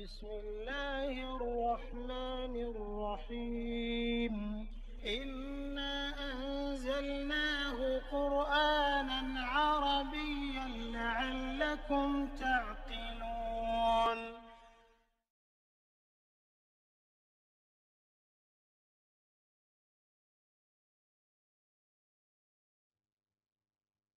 بسم الله الرحمن الرحيم إنا أنزلناه قرآنا عربيا لعلكم تعلمون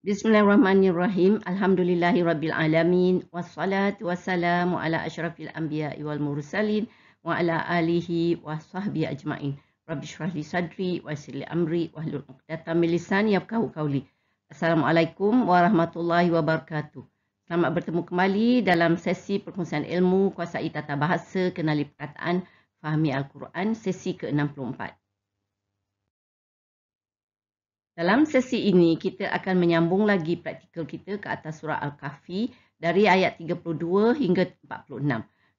Bismillahirrahmanirrahim. Alhamdulillahi Rabbil Alamin. Wassalatu wassalamu ala ashrafil anbiya wal mursalin wa ala alihi wa sahbihi ajma'in. Rabbi syrah sadri wa sirli amri wa hlul uqdata min lisani yafqahu qawli. Assalamualaikum warahmatullahi wabarakatuh. Selamat bertemu kembali dalam sesi perkongsian ilmu kuasai tata bahasa kenali perkataan fahami Al-Quran sesi ke-64. Dalam sesi ini, kita akan menyambung lagi praktikal kita ke atas surah Al-Kahfi dari ayat 32 hingga 46.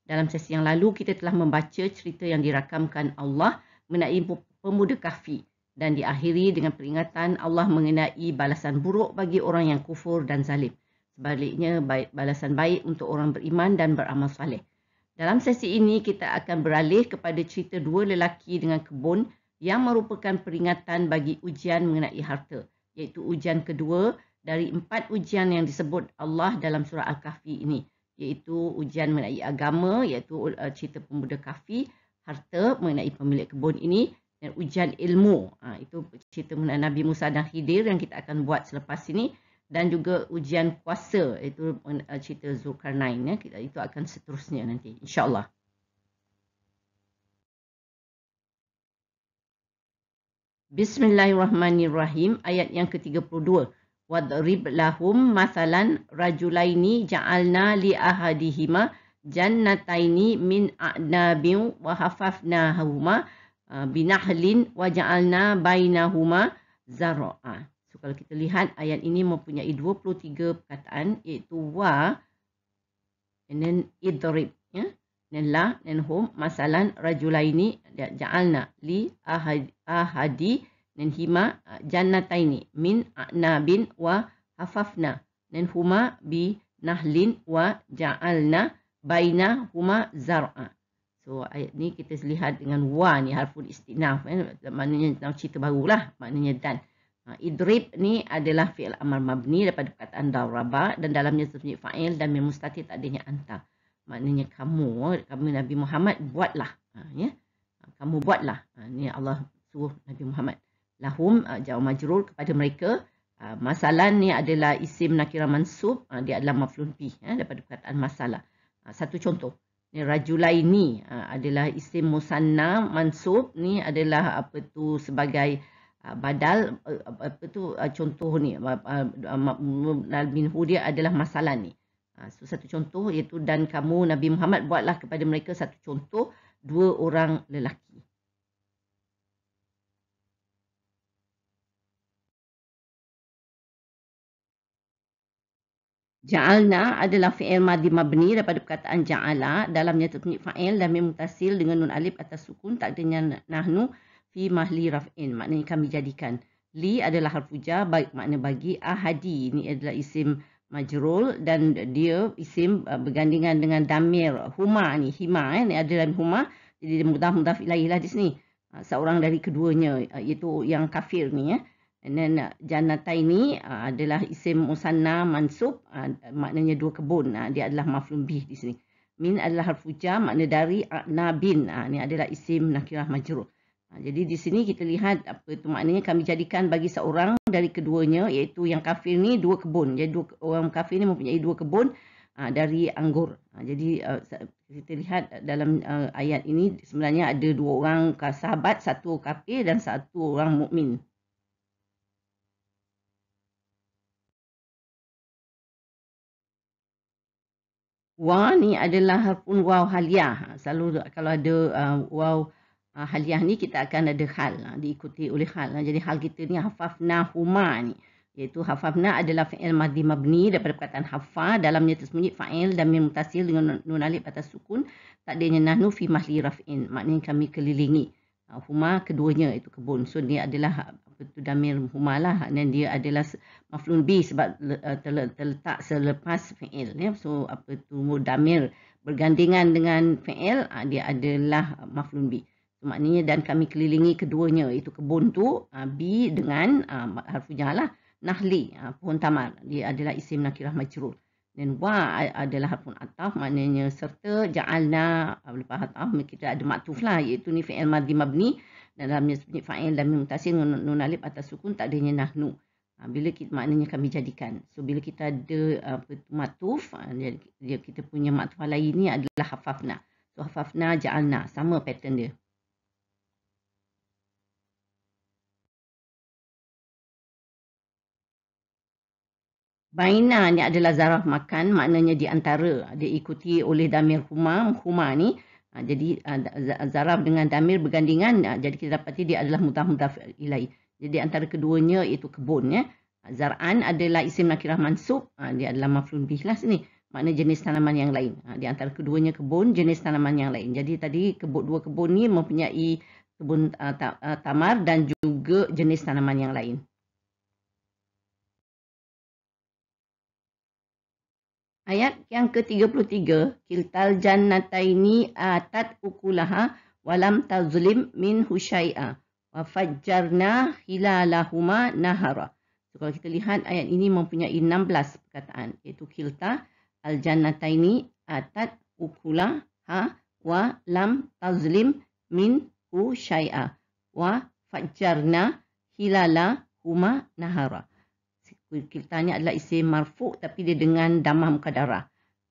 Dalam sesi yang lalu, kita telah membaca cerita yang dirakamkan Allah mengenai pemuda kahfi dan diakhiri dengan peringatan Allah mengenai balasan buruk bagi orang yang kufur dan zalim. Sebaliknya, baik, balasan baik untuk orang beriman dan beramal saleh. Dalam sesi ini, kita akan beralih kepada cerita dua lelaki dengan kebun yang merupakan peringatan bagi ujian mengenai harta iaitu ujian kedua dari empat ujian yang disebut Allah dalam surah Al-Kahfi ini iaitu ujian mengenai agama iaitu uh, cerita pemuda kahfi harta mengenai pemilik kebun ini dan ujian ilmu ha, itu cerita mengenai Nabi Musa dan Khidir yang kita akan buat selepas ini dan juga ujian kuasa iaitu uh, cerita Zulkarnain ya. itu akan seterusnya nanti insyaallah Bismillahirrahmanirrahim ayat yang ke-32 Wadrib lahum masalan rajulaini ja'alna li ahadihima jannataini min a'nabin wa huma uh, binahlin wa ja'alna bainahuma zara'a. So kalau kita lihat ayat ini mempunyai 23 perkataan iaitu wa and then idrib ya nella nenhum masalan rajulaini ja'alna li ahadi nenhima jannataini min nabin wa hafafna huma bi nahlin wa ja'alna baina huma zar'a so ayat ni kita lihat dengan wa ni harful istinaf eh? maknanya nak cerita barulah maknanya dan ha, Idrib ni adalah fi'il amar mabni daripada perkataan darabah dan dalamnya sebenarnya fa'il dan memustati takdirnya antar maknanya kamu kamu Nabi Muhammad buatlah ha, ya ha, kamu buatlah ha, ni Allah suruh Nabi Muhammad lahum ha, jawab majrur kepada mereka ha, masalah ni adalah isim nakira mansub ha, dia adalah maflun bih ya, daripada perkataan masalah ha, satu contoh ni rajulaini ha, adalah isim musanna mansub ni adalah apa tu sebagai ha, badal apa tu contoh ni Nabi Muhammad dia adalah masalah ni itu ha, satu contoh iaitu dan kamu Nabi Muhammad buatlah kepada mereka satu contoh dua orang lelaki. Ja'alna adalah fi'il madi mabni daripada perkataan ja'ala dalamnya tertunjuk fa'il dan memutasil dengan nun alif atas sukun tak adanya nahnu fi mahli raf'in. Maknanya kami jadikan. Li adalah harfuja baik makna bagi ahadi. Ini adalah isim majrul dan dia isim uh, bergandingan dengan damir huma ni hima eh ni ada dalam huma jadi dia mudah mudaf ilaihlah di sini uh, seorang dari keduanya uh, iaitu yang kafir ni ya eh. dan janata ini adalah isim musanna mansub maknanya dua kebun dia adalah maflum bih di sini min adalah harfu jar makna dari nabin ni adalah isim nakirah majrul Ha, jadi di sini kita lihat apa itu maknanya kami jadikan bagi seorang dari keduanya iaitu yang kafir ni dua kebun. Jadi dua, orang kafir ni mempunyai dua kebun aa, ha, dari anggur. Aa, ha, jadi aa, uh, kita lihat dalam aa, uh, ayat ini sebenarnya ada dua orang sahabat, satu kafir dan satu orang mukmin. Wa ni adalah harfun waw halia Selalu kalau ada uh, waw... Ah, haliah ni kita akan ada hal ah, diikuti oleh hal. Ah, jadi hal kita ni hafafna huma ni. Iaitu hafafna adalah fi'il madhi mabni daripada perkataan hafa dalamnya tersembunyi fa'il dan min mutasil dengan nun alif atas sukun tak adanya nahnu fi mahli raf'in. Maknanya kami kelilingi. Huma keduanya itu kebun. So dia adalah betul damir huma lah dan dia adalah maflun bi sebab terletak selepas fi'il. Ya. So apa tu damir bergandingan dengan fi'il dia adalah maflun bi maknanya dan kami kelilingi keduanya iaitu kebun tu uh, ah, bi dengan uh, harfunya lah nahli uh, pohon tamar dia adalah isim nakirah majrur dan wa adalah harfun ataf maknanya serta ja'alna uh, lepas ataf kita ada maktuf lah iaitu ni fi'il madhi mabni dan dalamnya sebenarnya fa'il dan mutasil nun alif atas sukun tak adanya nahnu uh, bila kita maknanya kami jadikan so bila kita ada apa uh, maktuf uh, kita punya maktuf lain ni adalah hafafna so hafafna ja'alna sama pattern dia Baina ni adalah zaraf makan, maknanya di antara. ikuti oleh damir huma. Huma ni, ha, jadi ha, zaraf dengan damir bergandingan. Ha, jadi kita dapati dia adalah mudah mudaf ilai. Jadi antara keduanya itu kebun. Ya. Zara'an adalah isim nakirah mansub. Dia adalah maflun bihlas ni. Maknanya jenis tanaman yang lain. Di antara keduanya kebun, jenis tanaman yang lain. Jadi tadi kebun, dua kebun ni mempunyai kebun tamar dan juga jenis tanaman yang lain. Ayat yang ke-33, Kiltal jannataini atat ukulaha walam tazlim min husya'a wa fajjarna hilalahuma nahara. So, kalau kita lihat ayat ini mempunyai 16 perkataan iaitu kilta al jannataini atat ukulaha wa lam tazlim min husya'a wa fajjarna hilalahuma nahara. Kita Kitanya adalah isim marfu' tapi dia dengan damam kadara.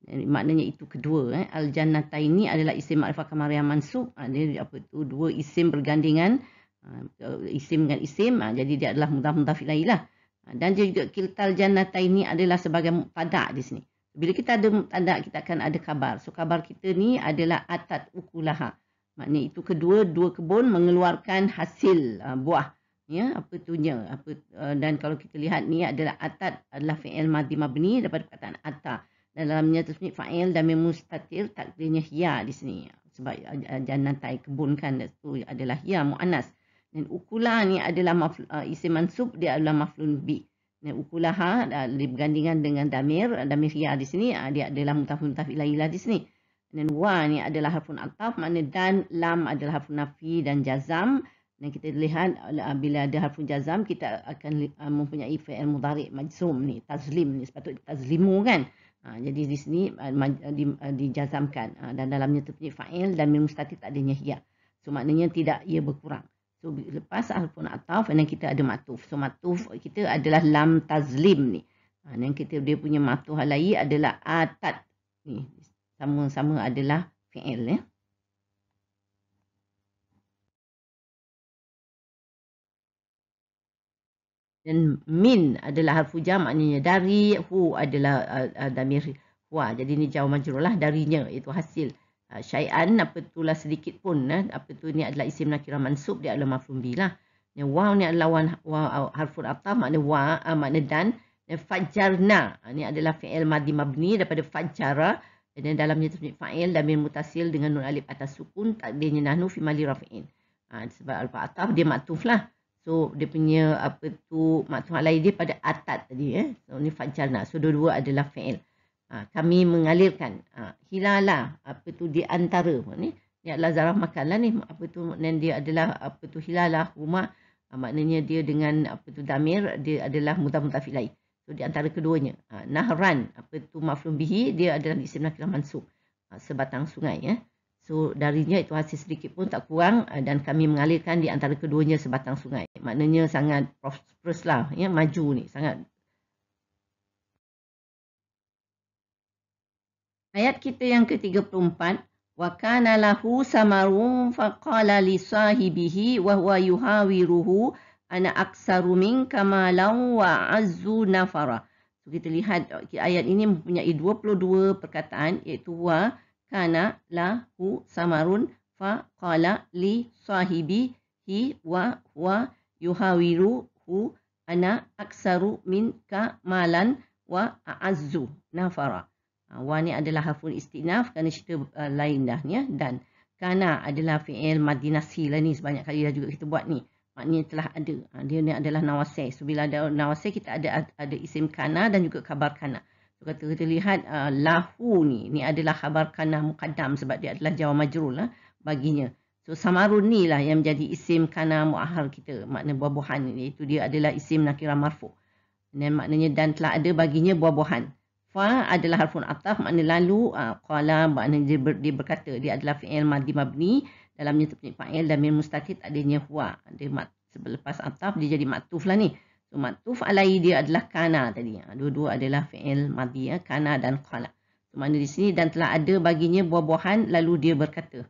Maknanya itu kedua. Eh. Al-Jannata ini adalah isim ma'rifah kamariah mansub. Ha, dia apa tu? dua isim bergandingan. Ha, isim dengan isim. Ah, jadi dia adalah mudah mudaf ilailah. dan dia juga kiltal jannata ini adalah sebagai padak di sini. Bila kita ada padak, kita akan ada kabar. So kabar kita ni adalah atat ukulaha. Maknanya itu kedua, dua kebun mengeluarkan hasil buah ya apa tunya apa uh, dan kalau kita lihat ni adalah atat adalah fi'il madhi mabni daripada perkataan ata dalamnya tersebut fa'il dan mustatir takdirnya hiya di sini sebab uh, eh, eh, jannah tai kebun kan itu adalah hiya muannas dan ukula ni adalah maful, uh, isim mansub dia adalah maflun bi dan ukulaha uh, bergandingan dengan damir damir hiya di sini uh, dia adalah mutafun tafila di sini dan wa ni adalah harfun ataf mana dan lam adalah harfun nafi dan jazam dan kita lihat eh, bila ada harfun jazam kita akan eh, mempunyai fi'il mudhari' majzum ni tazlim ni sepatutnya tazlimu kan. Ha, jadi di sini eh, di, dijazamkan ha, dan dalamnya terpunyai fa'il dan min mustatir tak adanya hiya. So maknanya tidak ia berkurang. So lepas harfun ataf dan kita ada matuf. So matuf kita adalah lam tazlim ni. Ha, dan kita dia punya matuf halai adalah atat ni. Sama-sama adalah fi'il ya. Eh. Dan min adalah harfu jam maknanya dari hu adalah uh, uh damir huwa. Jadi ini jauh majrur lah darinya itu hasil. Uh, syai'an apa itulah sedikit pun. Eh. Apa itu ni adalah isim nakirah mansub dia adalah mafum bilah. Ya, wa ni adalah wa waw, uh, harfun atah makna wa uh, makna dan. dan fajarna ini uh, adalah fi'il madi mabni daripada fajara. Dan dalamnya tersebut fa'il damir mutasil dengan nun alif atas sukun takdirnya nahnu fi mali rafi'in. Uh, sebab al atah dia maktuf lah. So dia punya apa tu maksud lain dia pada atat tadi eh. So ni nak. So dua-dua adalah fa'il. Ha, kami mengalirkan ha, hilala apa tu di antara ni. Ni adalah zarah makanlah ni. Apa tu dan dia adalah apa tu hilalah rumah ha, maknanya dia dengan apa tu damir dia adalah mudah mutafilai. So di antara keduanya. Ha, nahran apa tu maflum bihi dia adalah isim nakirah mansub. Ha, sebatang sungai ya. Eh. So darinya itu hasil sedikit pun tak kurang uh, dan kami mengalirkan di antara keduanya sebatang sungai. Maknanya sangat prosperous lah, ya, maju ni sangat. Ayat kita yang ke-34. Wa kana lahu samarun faqala li sahibihi wa huwa yuhawiruhu ana aksaru minka malan wa azzu nafara. kita lihat eh, ayat ini mempunyai 22 perkataan iaitu wa, kana lahu samarun fa qala li sahibi hi wa huwa yuhawiru hu ana aksaru min ka malan wa a'azzu nafara. Ha, wa ni adalah hafun istinaf kerana cerita uh, lain dah ni ya. Dan kana adalah fi'il madinasi lah ni sebanyak kali dah juga kita buat ni. Maknanya telah ada. Ha, dia ni adalah nawasih. So bila ada nawasih kita ada ada isim kana dan juga kabar kana. So, kata kita lihat uh, lahu ni, ni adalah khabar kanah mukaddam sebab dia adalah jawab majrul lah baginya. So samarun ni lah yang menjadi isim kanah mu'ahar kita, makna buah-buahan ni. Itu dia adalah isim nakira marfu. Dan maknanya dan telah ada baginya buah-buahan. Fa adalah harfun ataf, makna lalu, uh, qala, makna dia, ber, dia berkata, dia adalah fi'il madi mabni, dalamnya terpunyai fa'il, dan min mustakit adanya huwa. Dia mat, sebelepas ataf, dia jadi matuf lah ni. So, matuf alai dia adalah kana tadi. Ha, Dua-dua adalah fi'il madhi, ya. kana dan qala. So, mana di sini dan telah ada baginya buah-buahan lalu dia berkata.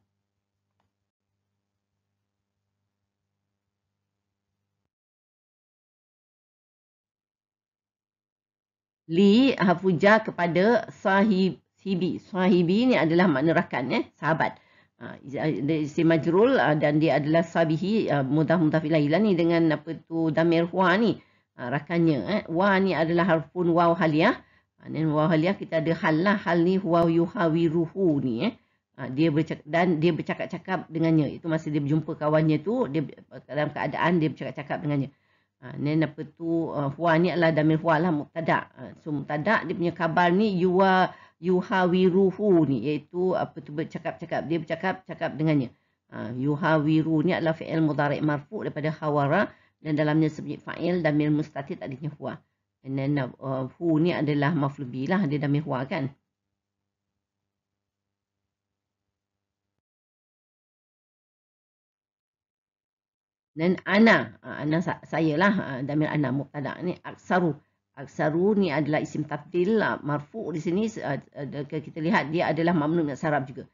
Li hafuja kepada sahib, sibi. Sahibi ni adalah makna rakan, ya. sahabat. Ha, dia uh, majrul ha, dan dia adalah sahibi uh, mudah-mudah filah ni dengan apa tu damir huwa ni. Ha, rakannya. Eh. Wa ni adalah harfun waw haliah. Dan ha, waw haliah kita ada hal lah. Hal ni waw yuhawiruhu ni. Eh. Ha, dia bercakap, dan dia bercakap-cakap dengannya. Itu masa dia berjumpa kawannya tu. Dia dalam keadaan dia bercakap-cakap dengannya. Ha, then apa tu uh, huwa ni adalah damir huwa lah muktadak. So muktadak dia punya kabar ni yuwa yuhawiruhu ni iaitu apa tu bercakap-cakap. Dia bercakap-cakap dengannya. Ha, yuhawiru ni adalah fi'il mudarik marfu daripada hawara dan dalamnya subjek fa'il damir mustatir adanya huwa and then uh, hu ni adalah maflubi lah dia damir huwa kan dan ana uh, ana saya lah uh, damir ana mubtada ni aksaru aksaru ni adalah isim tafdil uh, marfu di sini kita lihat dia adalah mamnu nasarab juga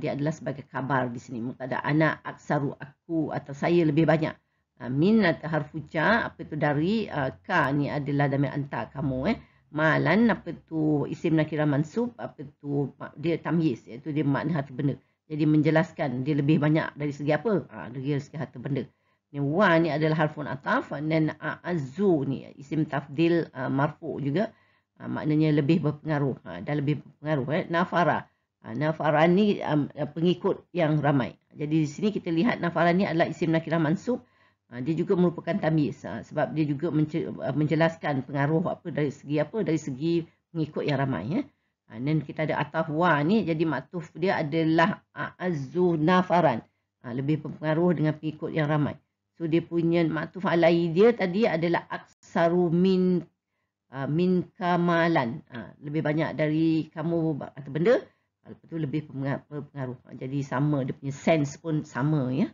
dia adalah sebagai kabar di sini mubtada ana aksaru aku atau saya lebih banyak Ha, min harfu ca apa tu dari uh, ka ni adalah dami antar kamu eh. Malan apa tu isim nakira mansub apa tu dia tamyiz iaitu dia makna harta benda. Jadi menjelaskan dia lebih banyak dari segi apa? Ha, dari segi harta benda. Ni wa ni adalah harfun ataf dan azu ni isim tafdil uh, marfu juga. Ha, maknanya lebih berpengaruh ha, dan lebih berpengaruh eh. Nafara. Ha, nafara ni um, pengikut yang ramai. Jadi di sini kita lihat nafara ni adalah isim nakira mansub. Ah, dia juga merupakan tamis ah, sebab dia juga ah, menjelaskan pengaruh apa dari segi apa dari segi mengikut yang ramai ya. dan kita ada atafwa ni jadi maktuf dia adalah azu nafaran. lebih berpengaruh dengan pengikut yang ramai. So dia punya maktuf alai dia tadi adalah aksaru min min kamalan. lebih banyak dari kamu atau benda. Lepas tu lebih berpengaruh. jadi sama dia punya sense pun sama ya.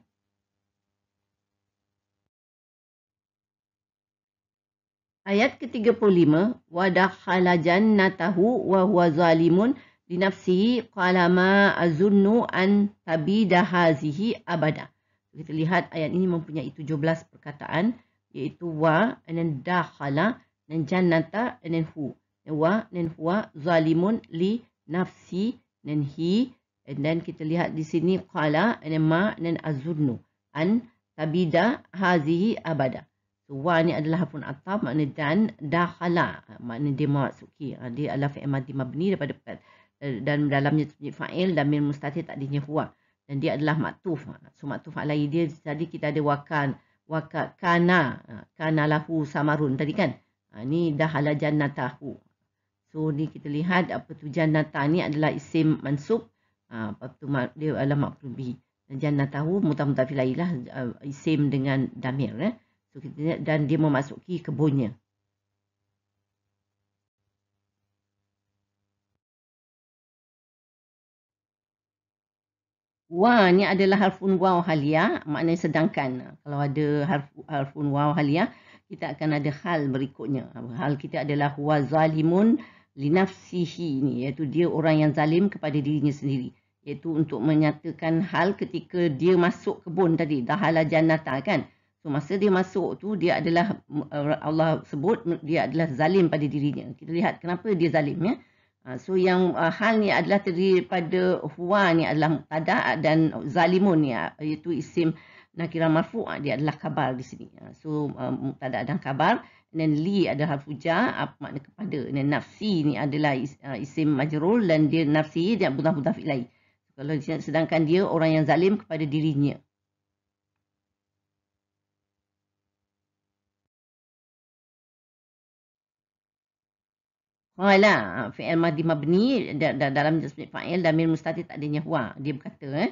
Ayat ke-35, وَدَخَلَ جَنَّتَهُ وَهُوَ ظَالِمٌ لِنَفْسِهِ قَالَ مَا أَزُنُّ أَنْ تَبِيدَ هَذِهِ أَبَدًا Kita lihat ayat ini mempunyai 17 perkataan, iaitu wa, and then dakhala, and then jannata, and then hu. Wa, and then huwa, zalimun, li, nafsi, and then hi, and then kita lihat di sini, qala, and then ma, and then azunnu, an, tabida, hazihi, abada. Wa ni adalah hafun atta makna dan dahala makna dia masuki. Ha, dia adalah fi'il madhi mabni daripada eh, dan dalamnya sebut fa'il dan min tak takdirnya huwa. Dan dia adalah maktuf. Ha. So maktuf alai dia tadi kita ada wakan wakak kana ha, kana lahu samarun tadi kan. ini dakhala jannatahu. So ni kita lihat apa tu jannata ni adalah isim mansub. apa tu dia adalah maqrubi. Jannatahu mutamutafilailah isim dengan damir. Eh? dan dia memasuki kebunnya. Wa ni adalah harfun waw halia, maknanya sedangkan. Kalau ada harf, harfun waw halia, kita akan ada hal berikutnya. Hal kita adalah huwa zalimun linafsihi ni, iaitu dia orang yang zalim kepada dirinya sendiri. Iaitu untuk menyatakan hal ketika dia masuk kebun tadi, dahala janata kan. So masa dia masuk tu dia adalah uh, Allah sebut dia adalah zalim pada dirinya. Kita lihat kenapa dia zalim ya. Uh, so yang uh, hal ni adalah terdiri pada huwa ni adalah mutada dan zalimun ya iaitu isim nakira marfu dia adalah kabar di sini. So mutada dan kabar dan li adalah fuja makna kepada dan nafsi ni adalah isim majrul dan dia nafsi dia mudah-mudah fi'lai. Kalau sedangkan dia orang yang zalim kepada dirinya. Alah, fi'il madhi mabni dalam jasmi fa'il damir mustati tak adanya huwa. Dia berkata, eh,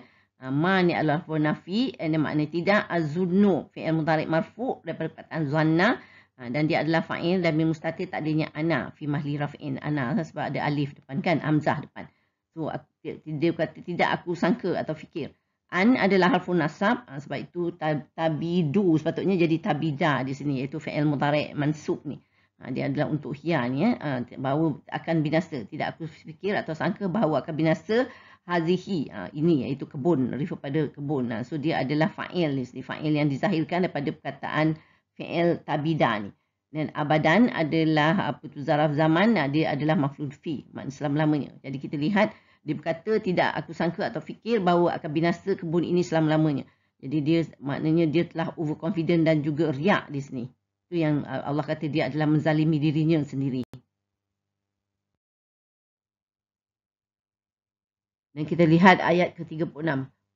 ma ni alal funafi, eh, ini maknanya tidak azunnu, fi'il mutarik marfu daripada perkataan zanna ha, dan dia adalah fa'il damir mustati tak adanya ana fi mahli raf'in ana ha, sebab ada alif depan kan, amzah depan. So aku, dia berkata tidak aku sangka atau fikir. An adalah harfun nasab ha, sebab itu tabidu sepatutnya jadi tabida di sini iaitu fi'il mutarik mansub ni. Ha, dia adalah untuk hiar ni ya. eh, ha, bahawa akan binasa tidak aku fikir atau sangka bahawa akan binasa hazihi ha, ini iaitu kebun refer pada kebun so dia adalah fa'il ni fa'il yang dizahirkan daripada perkataan fi'il tabida ni dan abadan adalah apa tu zaraf zaman dia adalah maflud fi makna selama-lamanya jadi kita lihat dia berkata tidak aku sangka atau fikir bahawa akan binasa kebun ini selama-lamanya jadi dia maknanya dia telah overconfident dan juga riak di sini itu yang uh, Allah kata dia adalah menzalimi dirinya sendiri. Dan kita lihat ayat ke-36.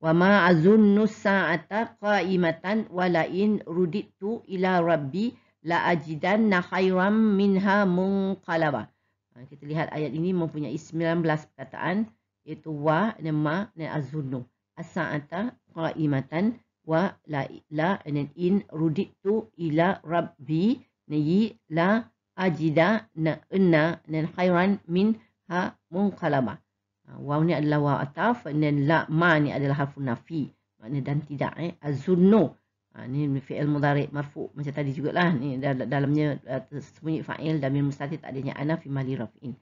Wa ma azunnu sa'ata qa'imatan wa la in rudittu ila rabbi la ajidanna khairam minha munqalaba. Ha, kita lihat ayat ini mempunyai 19 perkataan iaitu wa, ma, dan azunnu. As-sa'ata qa'imatan wa la la and then in rudit tu ila rabbi nayi la ajida na inna dan khairan min ha munqalama ha, waw ni adalah waw ataf dan la ma ni adalah harfu nafi makna dan tidak eh azunnu ha ni fi'il mudhari marfu macam tadi jugalah ni dalamnya uh, sembunyi fa'il dan min mustatir tak adanya ana fi mali rafin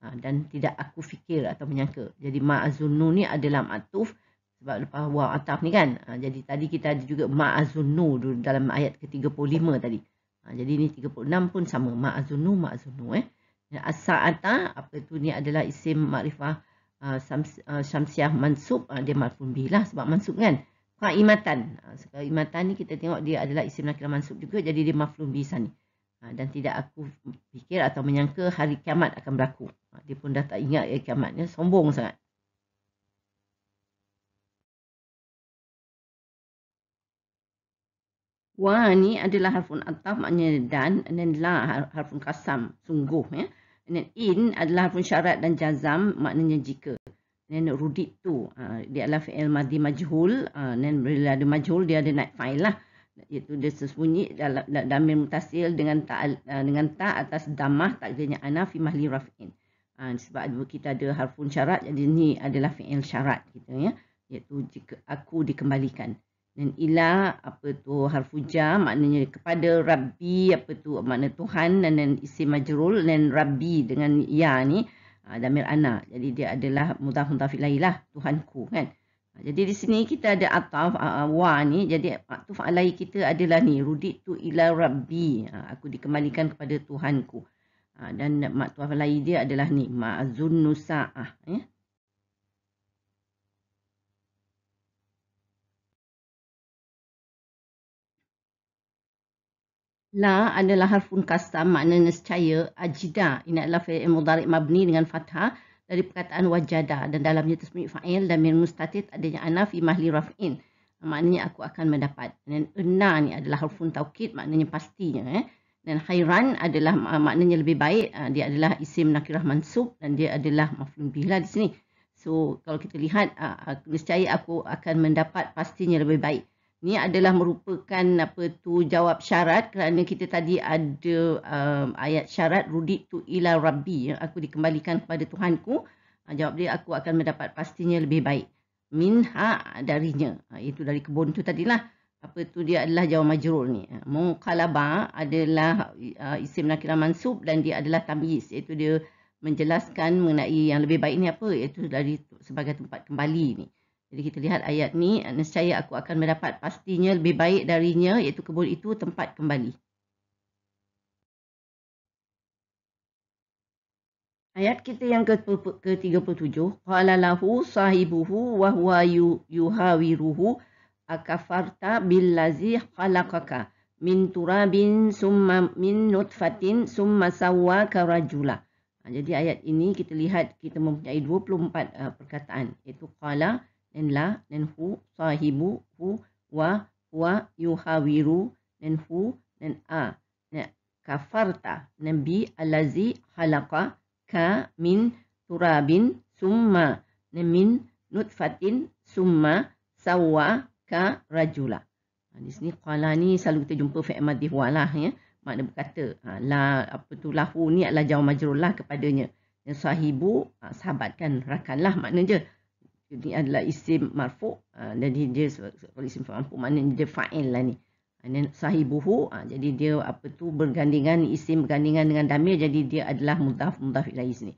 ha, dan tidak aku fikir atau menyangka jadi ma azunnu ni adalah ma'tuf sebab lepas wa ataf ni kan ha, jadi tadi kita ada juga ma'azunnu dalam ayat ke-35 tadi ha, jadi ni 36 pun sama ma'azunnu ma'azunnu eh ya, as-sa'ata apa tu ni adalah isim makrifah uh, ha, ha, syamsiah mansub uh, dia marfun bilah sebab mansub kan qaimatan sebab imatan ni kita tengok dia adalah isim nakirah mansub juga jadi dia maflum bi sani dan tidak aku fikir atau menyangka hari kiamat akan berlaku dia pun dah tak ingat ya kiamatnya sombong sangat Wa ni adalah harfun ataf maknanya dan and then la harfun kasam sungguh ya. And in adalah harfun syarat dan jazam maknanya jika. And rudit tu ha, dia adalah fi'il madhi majhul uh, and bila ada majhul dia ada naik fa'il lah. Iaitu dia sesunyi dalam damir mutasil dengan tak ha, dengan tak atas damah takdirnya ana fi mahli raf'in. Uh, sebab kita ada harfun syarat jadi ni adalah fi'il syarat kita ya. Iaitu jika aku dikembalikan. Dan ilah apa tu harfu jar maknanya kepada rabbi apa tu makna Tuhan dan dan isim majrul dan rabbi dengan ya ni ha, damir ana. Jadi dia adalah mudah mudhaf ilailah Tuhanku kan. Ha, jadi di sini kita ada ataf wa ni jadi maktuf alai kita adalah ni rudi tu ila rabbi ha, aku dikembalikan kepada Tuhanku. dan maktuf alai dia adalah ni ma'zun nusa'ah ya. Eh? La adalah harfun kasam makna nescaya ajida. Ini adalah fi'il mudhari' mabni dengan fathah dari perkataan wajada dan dalamnya tasmi' fa'il dan min mustatid adanya ana fi mahli raf'in. Maknanya aku akan mendapat. Dan enna ni adalah harfun taukid maknanya pastinya eh. Dan khairan adalah maknanya lebih baik. Ah, dia adalah isim nakirah mansub dan dia adalah maf'ul bihla di sini. So kalau kita lihat ah, ah, nescaya aku akan mendapat pastinya lebih baik. Ini adalah merupakan apa tu jawab syarat kerana kita tadi ada um, ayat syarat rudit tu ila rabbi ya aku dikembalikan kepada Tuhanku. Ha, jawab dia aku akan mendapat pastinya lebih baik. Minha darinya ha, itu dari kebun tu tadilah. Apa tu dia adalah jawab majrur ni. Ha, Muqalaba adalah uh, isim nakirah mansub dan dia adalah tamyiz iaitu dia menjelaskan mengenai yang lebih baik ni apa iaitu dari sebagai tempat kembali ni. Jadi kita lihat ayat ni, nescaya aku akan mendapat pastinya lebih baik darinya iaitu kebun itu tempat kembali. Ayat kita yang ke-37, ke qala lahu sahibuhu wa huwa yuhawiruhu akafarta billazi khalaqaka min turabin summa min nutfatin summa sawwaka karajula. Jadi ayat ini kita lihat kita mempunyai 24 perkataan iaitu qala nen la nen hu sahibu hu wa wa, yuhawiru nen hu nen a nen kafarta nen bi allazi halaqa ka min turabin summa nen min nutfatin summa sawa ka rajula ha, di sini qala ni selalu kita jumpa fi amati lah ya makna berkata ha, la apa tu lahu ni adalah jawab majrul lah kepadanya yang sahibu ha, sahabat kan rakan lah maknanya je ini adalah isim marfu uh, jadi dia kalau isim marfu mana dia fa'il lah ni and sahih sahibuhu uh, jadi dia apa tu bergandingan isim bergandingan dengan damir jadi dia adalah mudaf mudaf ilaih sini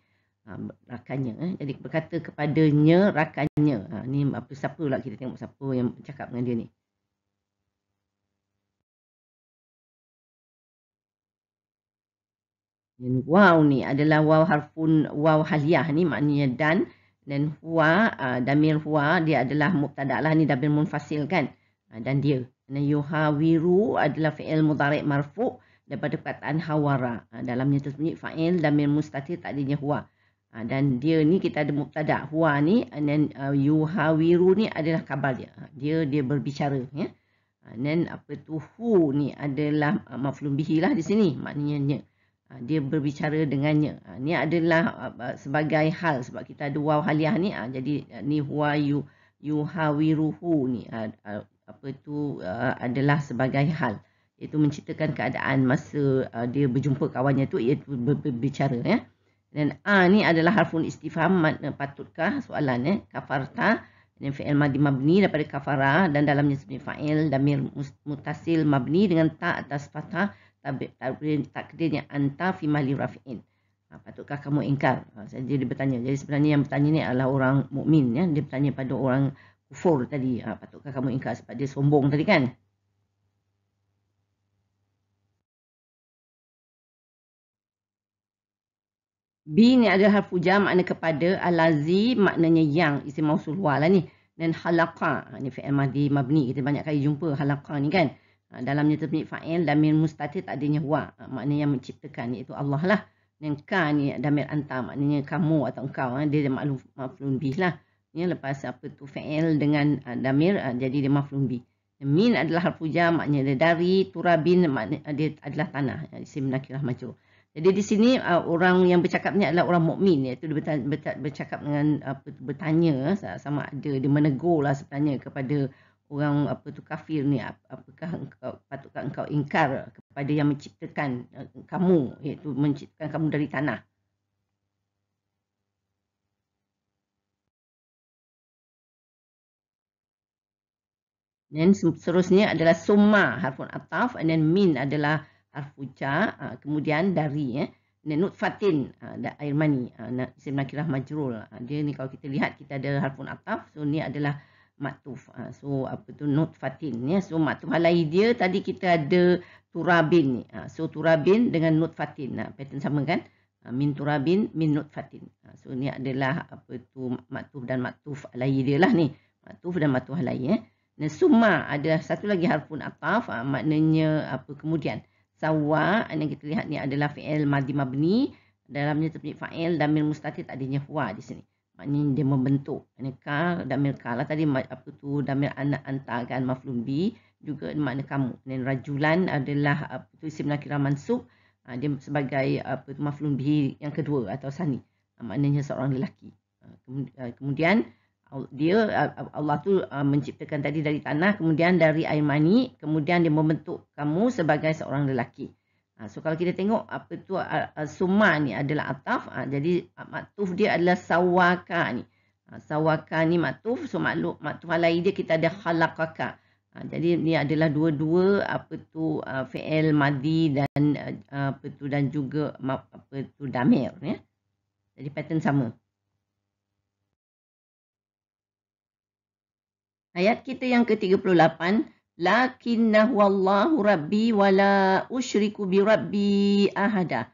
uh, ah, rakannya eh. jadi berkata kepadanya rakannya uh, ni apa siapa lah kita tengok siapa yang cakap dengan dia ni Dan waw ni adalah waw harfun waw haliah ni maknanya dan dan huwa uh, ah, damir huwa dia adalah mubtada lah ni damir munfasil kan uh, dan dia dan yuhawiru adalah fi'il mudhari' marfu daripada perkataan hawara uh, dalamnya tersebut fa'il damir mustatir tak adanya huwa uh, dan dia ni kita ada mubtada huwa ni and then uh, yuhawiru ni adalah kabar dia uh, dia dia berbicara ya yeah? uh, apa tu hu ni adalah uh, maflum bihi lah di sini maknanya yeah. Ah, dia berbicara dengannya. Ini ah, adalah ah, sebagai hal sebab kita ada waw haliah ni jadi ni huwa yu yuhawiruhu ni apa tu adalah sebagai hal iaitu menceritakan keadaan masa dia berjumpa kawannya tu iaitu berbicara ya. Dan a ni adalah harfun istifham eh, patutkah soalan ya kafarta dan fi'il madi mabni daripada kafara dan dalamnya sebenarnya fa'il dan mutasil mabni dengan tak atas fathah takdir yang anta fi mahli rafi'in. Ha, patutkah kamu ingkar? Ha, jadi dia bertanya. Jadi sebenarnya yang bertanya ni adalah orang mukmin ya. Dia bertanya pada orang kufur tadi. Ha, patutkah kamu ingkar sebab dia sombong tadi kan? B ni adalah harfu jam makna kepada alazi maknanya yang isi mausul wa lah ni. Dan halaqa ha, ni fi'il mahdi mabni. Kita banyak kali jumpa halaqa ni kan. Ah, dalamnya termit fa'il damir mustatir tak adanya huwa ah, maknanya yang menciptakan iaitu Allah lah dan ka ni damir anta maknanya kamu atau engkau ah, dia maklum maflun bih lah ya, lepas apa tu fa'il dengan damir jadi dia maflun bih min adalah harfu jam maknanya dia dari turabin maknanya dia adalah tanah isim nakirah macam jadi di sini orang yang bercakap ni adalah orang mukmin iaitu bertanya dengan apa bertanya sama ada dia menegur lah sebenarnya kepada orang apa tu kafir ni apakah engkau kau engkau ingkar kepada yang menciptakan eh, kamu iaitu menciptakan kamu dari tanah Dan seterusnya adalah summa harfun ataf and then min adalah harfu ja ah, kemudian dari ya eh. dan nutfatin ah, ada air mani ah, isim nakirah majrul dia ni kalau kita lihat kita ada harfun ataf so ni adalah maktuf. Ah, so apa tu not fatin ya. So maktuf alai dia tadi kita ada turabin ni. Ah, so turabin dengan not fatin. Nah, pattern sama kan? Ah, min turabin, min not fatin. So ni adalah apa tu maktuf dan maktuf alai dia lah ni. Maktuf dan maktuf alai ya. Eh. Nah, summa ada satu lagi harfun ataf maknanya apa kemudian. Sawa yang kita lihat ni adalah fi'il madimabni, Dalamnya terpunyai fa'il dan min mustatid adanya huwa di sini maknanya dia membentuk maknanya kal damil kal lah tadi apa tu damil anak antagan maflum bi juga makna kamu dan rajulan adalah apa tu isim nakirah mansub ha, dia sebagai apa tu maflum bi yang kedua atau sani ha, maknanya seorang lelaki ha, kemudian dia Allah tu menciptakan tadi dari tanah kemudian dari air mani kemudian dia membentuk kamu sebagai seorang lelaki Ha, so kalau kita tengok apa tu uh, summa ni adalah ataf. Ha, jadi maktuf dia adalah sawaka ni. Ha, sawaka ni maktuf. So makluk maktuf alai dia kita ada khalaqaka. Ha, jadi ni adalah dua-dua apa tu uh, fi'il madi dan uh, apa tu dan juga apa tu damir ya. Jadi pattern sama. Ayat kita yang ke-38 lakinnahu wallahu rabbi wa la usyriku bi rabbi ahada.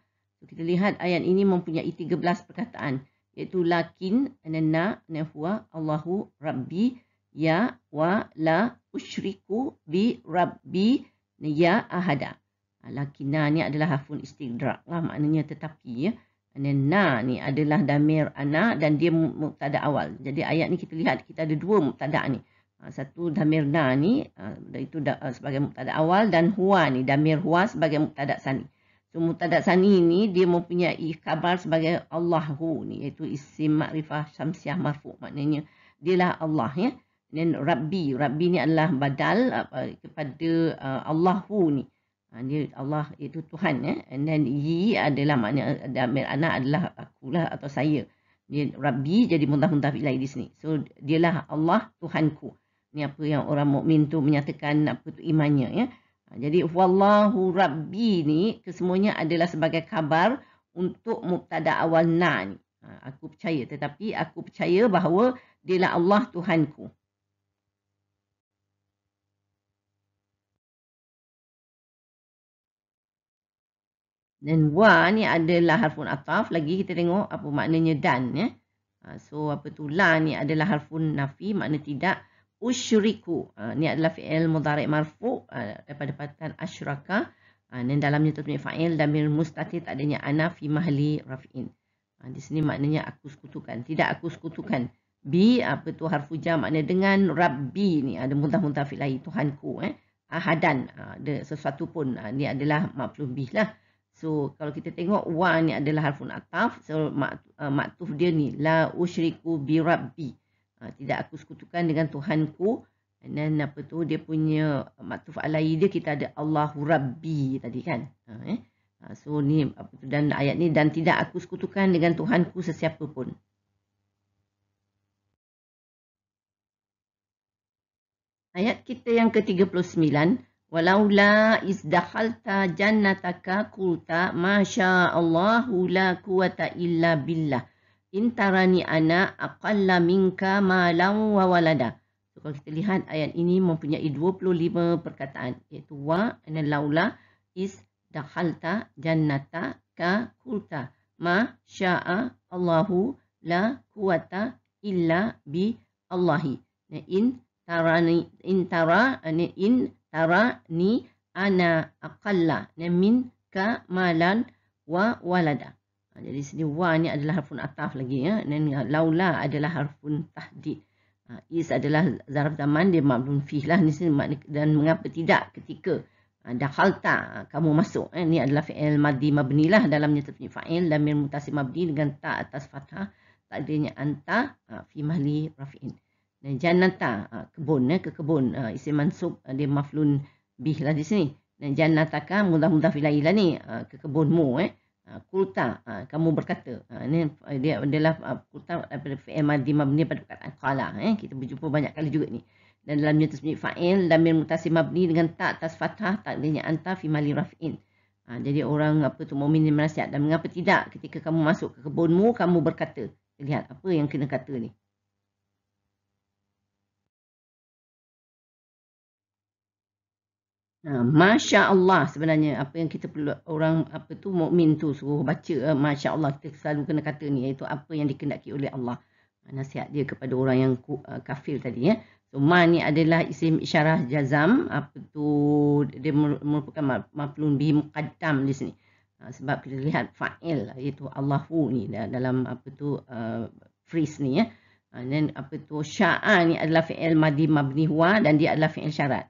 kita lihat ayat ini mempunyai 13 perkataan iaitu lakin anna nahwa allahu rabbi ya wa la usyriku bi rabbi ya ahada. Ha, lakinna ni adalah hafun istidrak lah maknanya tetapi ya. Anna ni adalah damir anak dan dia muktada awal. Jadi ayat ni kita lihat kita ada dua muktada ni. Ah, satu Damirna ni ah, itu ah, sebagai muktada awal dan Hua ni Damir Hua sebagai muktada sani. So muktada sani ni dia mempunyai khabar sebagai Allah Hu ni iaitu isim ma'rifah syamsiah marfu maknanya dialah Allah ya. Dan Rabbi, Rabbi ni adalah badal apa, kepada uh, Allah Hu ni. dia Allah itu Tuhan ya. And then Yi adalah maknanya Damir Ana adalah akulah atau saya. Dia Rabbi jadi muntah-muntah ilahi di sini. So, dialah Allah Tuhanku ni apa yang orang mukmin tu menyatakan apa tu imannya ya. Ha, jadi wallahu rabbi ni kesemuanya adalah sebagai kabar untuk mubtada awal na ni. Ha, aku percaya tetapi aku percaya bahawa dialah Allah Tuhanku. Dan wa ni adalah harfun ataf. Lagi kita tengok apa maknanya dan. Ya. Ha, so apa tu la ni adalah harfun nafi. Makna tidak usyriku. Ah, ni adalah fi'il mudarik marfu ah, daripada perkataan asyraka. Ah, dan dalamnya tertulis fa'il damir mustatir tak adanya ana fi mahli raf'in. Di sini maknanya aku sekutukan. Tidak aku sekutukan. Bi apa tu harfu jam maknanya dengan rabbi ni ada muntah-muntah fi'lahi Tuhanku. Eh. Ahadan ada sesuatu pun. Ini adalah maklum bih lah. So kalau kita tengok wa ni adalah harfun ataf. So maktuf dia ni la usyriku bi rabbi. Ha, tidak aku sekutukan dengan Tuhanku dan apa tu dia punya uh, maktuf alai dia kita ada Allahu Rabbi tadi kan ha, eh ha, so ni apa tu dan ayat ni dan tidak aku sekutukan dengan Tuhanku sesiapa pun Ayat kita yang ke-39 walaula izdakhalta jannataka qulta masyaallahu la quwata illa billah intarani ana aqalla minka malam wa walada. So, kalau kita lihat ayat ini mempunyai 25 perkataan iaitu wa ana laula is dakhalta jannata ka kulta ma syaa Allahu la quwata illa bi Allahi. Nah, in tarani in tara ana in tarani ana aqalla min ka malan wa walada. Ha, jadi sini wa ni adalah harfun ataf lagi ya. Dan laula adalah harfun tahdid. Ha, is adalah zarf zaman dia ma'lum fih lah ni sini dan mengapa tidak ketika ha, dakhalta kamu masuk eh ni adalah fi'il madhi mabni lah dalamnya tetapi fa'il lamir mutasi mabni dengan ta atas fathah takdirnya anta fi mahli rafi'in. Dan jannata kebun ya ke kebun isim mansub dia maflun bih lah di sini. Dan jannataka mudah-mudah filailah ni ke kebunmu eh. Ah, kulta uh, kamu berkata uh, ah, ini dia adalah uh, kulta daripada fi'il madhi mabni pada perkataan qala eh kita berjumpa banyak kali juga ni dan dalamnya tasmi fa'il lamir mutasi mabni dengan ta tas tak takdirnya anta fi mali raf'in uh, jadi orang apa tu mukmin yang nasihat dan mengapa tidak ketika kamu masuk ke kebunmu kamu berkata lihat apa yang kena kata ni Ha, Masya Allah sebenarnya apa yang kita perlu orang apa tu mukmin tu suruh baca eh, Masya Allah kita selalu kena kata ni iaitu apa yang dikendaki oleh Allah ha, nasihat dia kepada orang yang eh, kafir tadi ya. So ma ni adalah isim isyarah jazam apa tu dia merupakan maklum bi muqaddam di sini. Ha, sebab kita lihat fa'il iaitu Allahu ni dalam apa tu uh, phrase ni ya. And then apa tu sya'a ni adalah fa'il madhi mabni huwa dan dia adalah fa'il syarat.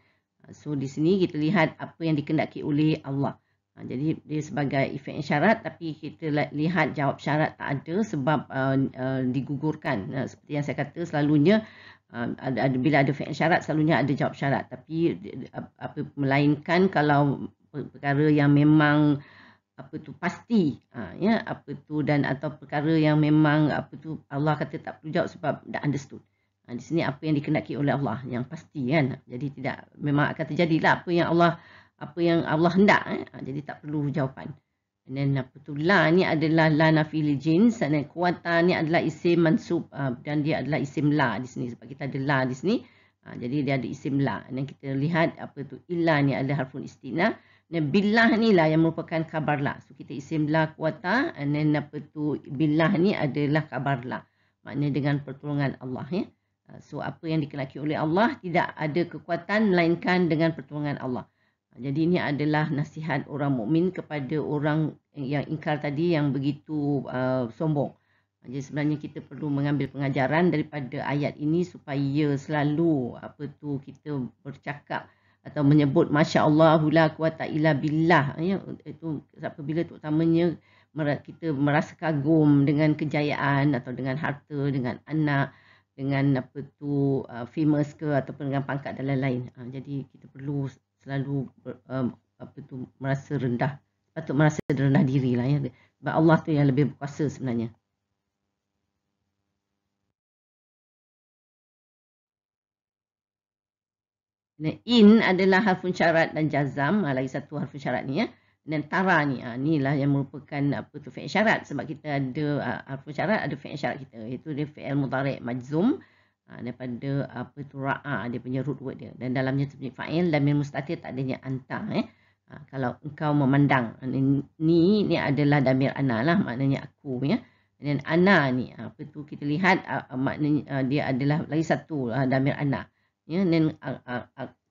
So di sini kita lihat apa yang dikendaki oleh Allah. Ha, jadi dia sebagai efek syarat tapi kita lihat jawab syarat tak ada sebab uh, uh, digugurkan. Nah, ha, seperti yang saya kata selalunya uh, ada, ada, bila ada efek syarat selalunya ada jawab syarat. Tapi apa melainkan kalau perkara yang memang apa tu pasti ha, ya apa tu dan atau perkara yang memang apa tu Allah kata tak perlu jawab sebab dah understood Ha, di sini apa yang dikenaki oleh Allah yang pasti kan. Jadi tidak memang akan terjadilah apa yang Allah apa yang Allah hendak. Eh? Ha, jadi tak perlu jawapan. And then apa tu la ni adalah la nafil jin sana kuata ni adalah isim mansub uh, dan dia adalah isim la di sini sebab kita ada la di sini uh, jadi dia ada isim la and kita lihat apa tu illa ni adalah harfun istina dan billah ni lah yang merupakan kabar la so kita isim la kuata and then apa tu billah ni adalah kabar la maknanya dengan pertolongan Allah ya yeah? Ah, so apa yang dikenaki oleh Allah tidak ada kekuatan melainkan dengan pertolongan Allah. Ah, jadi ini adalah nasihat orang mukmin kepada orang yang ingkar tadi yang begitu uh, sombong. Jadi sebenarnya kita perlu mengambil pengajaran daripada ayat ini supaya selalu apa tu kita bercakap atau menyebut masya-Allah la quwata illa billah ya itu apabila terutamanya kita merasa kagum dengan kejayaan atau dengan harta dengan anak dengan apa tu uh, famous ke ataupun dengan pangkat dan lain-lain. Uh, jadi kita perlu selalu ber, uh, apa tu merasa rendah. Patut merasa rendah diri lah ya. Sebab Allah tu yang lebih berkuasa sebenarnya. Nah, in adalah harfun syarat dan jazam. Ah, lagi satu harfun syarat ni ya dan tara ni ha, ah, ni lah yang merupakan apa tu fi'il syarat sebab kita ada uh, ah, arfu syarat ada fi'il syarat kita iaitu dia fi'il mudhari' majzum ha, daripada apa tu ra'a dia punya root word dia dan dalamnya terdapat fa'il lamir mustatir tak adanya anta eh ha, kalau engkau memandang ni ni adalah damir ana lah maknanya aku ya dan ana ni apa tu kita lihat uh, maknanya uh, dia adalah lagi satu uh, damir ana ya dan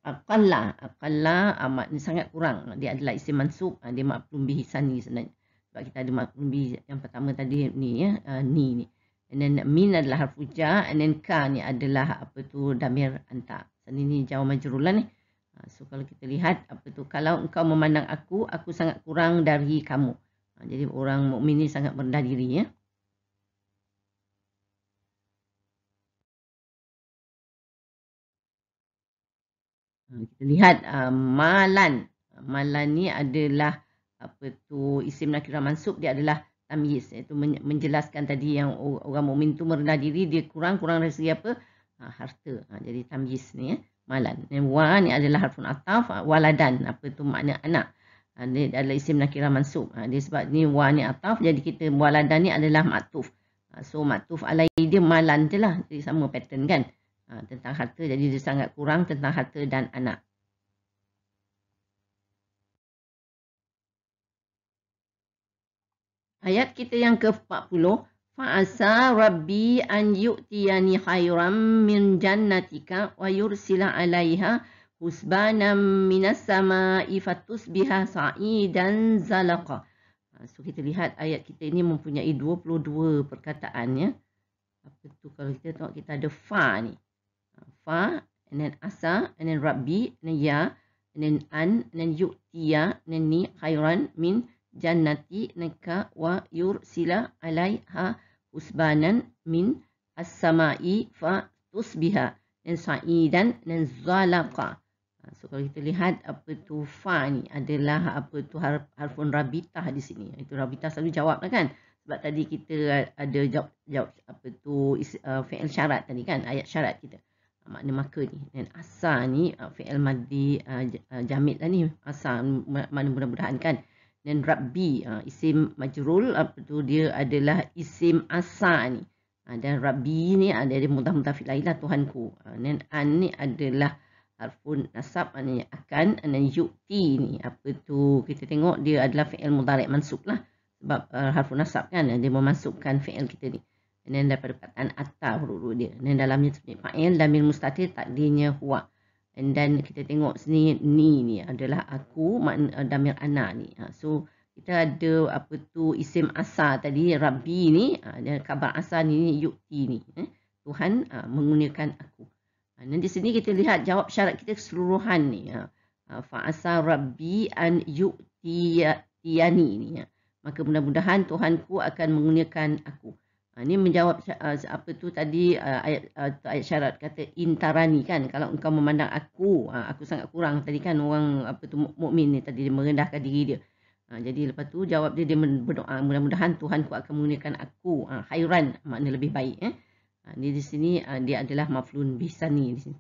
aqalla aqalla amat ni sangat kurang dia adalah isim mansub ah, dia maklum bi ni sebenarnya sebab kita ada maklum bi yang pertama tadi ni ya ah, ni ni and then min adalah harfu ja and then ka ni adalah apa tu damir anta sini ni jawab majrulah ni ah, so kalau kita lihat apa tu kalau engkau memandang aku aku sangat kurang dari kamu jadi orang mukmin ni sangat rendah diri ya Kita lihat uh, malan. Malan ni adalah apa tu isim nakirah mansub dia adalah tamyiz iaitu menjelaskan tadi yang orang mukmin tu merendah diri dia kurang kurang dari segi apa ha, harta ha, jadi tamyiz ni ya malan dan wa ni adalah harfun ataf ha, waladan apa tu makna anak ha, ini adalah isim nakirah mansub ha, dia sebab ni wa ni ataf jadi kita waladan ni adalah maktuf ha, so maktuf alai dia malan je lah jadi sama pattern kan ha, tentang harta. Jadi dia sangat kurang tentang harta dan anak. Ayat kita yang ke-40. Fa'asa rabbi an yu'tiyani khairan min jannatika wa yursila alaiha husbanam minas sama fatus biha sa'idan zalaqa. Ha, so kita lihat ayat kita ini mempunyai 22 perkataan ya. Apa tu kalau kita tengok kita ada fa ni fa, and then asa, and then rabbi, and then ya, and then an, and then yu'tiya, and then ni khairan min jannati naka wa yur sila yursila ha usbanan min as-samai fa tusbiha dan sa'idan dan zalaqa. Ha, so kalau kita lihat apa tu fa ni adalah apa tu harf, harfun rabitah di sini. Ha, itu rabitah selalu jawab lah kan. Sebab tadi kita ada jawab, jawab apa tu uh, fi'il syarat tadi kan ayat syarat kita makna maka ni dan asa ni uh, fi'il maddi uh, uh jamid lah ni asa, makna mudah-mudahan kan dan rabbi uh, isim majrul apa uh, tu dia adalah isim asa ni uh, dan rabbi ni ada uh, dia mudah mudah fi'il lah tuhanku uh, dan an ni adalah harfun nasab maknanya akan dan yu'ti ni apa tu kita tengok dia adalah fi'il mudhari mansub lah sebab uh, harfun nasab kan dia memasukkan fi'il kita ni And then daripada perkataan atar huruf-huruf dia. And then dalamnya sebenarnya fa'il. Damir mustatir takdirnya huwa. And then kita tengok sini ni ni adalah aku. Eh, damir ana ni. Ha, so kita ada apa tu isim asa tadi. Rabbi ni. Ha, dan kabar asa ni, ni yukti ni. Eh. Tuhan ha, menggunakan aku. Ha, dan di sini kita lihat jawab syarat kita keseluruhan ni. Ha. ha asa rabbi an yukti ya, yani ni. Ha. Maka mudah-mudahan Tuhanku akan menggunakan aku. Ini ha, menjawab ah, apa tu tadi ah, ayat ah, ayat syarat kata intarani kan kalau engkau memandang aku ha, aku sangat kurang tadi kan orang apa tu mukmin ni tadi dia merendahkan diri dia. Ha, jadi lepas tu jawab dia dia berdoa mudah-mudahan Tuhan ku akan menggunakan aku khairan makna lebih baik eh. Ini di sini dia adalah maflun bisani di sini.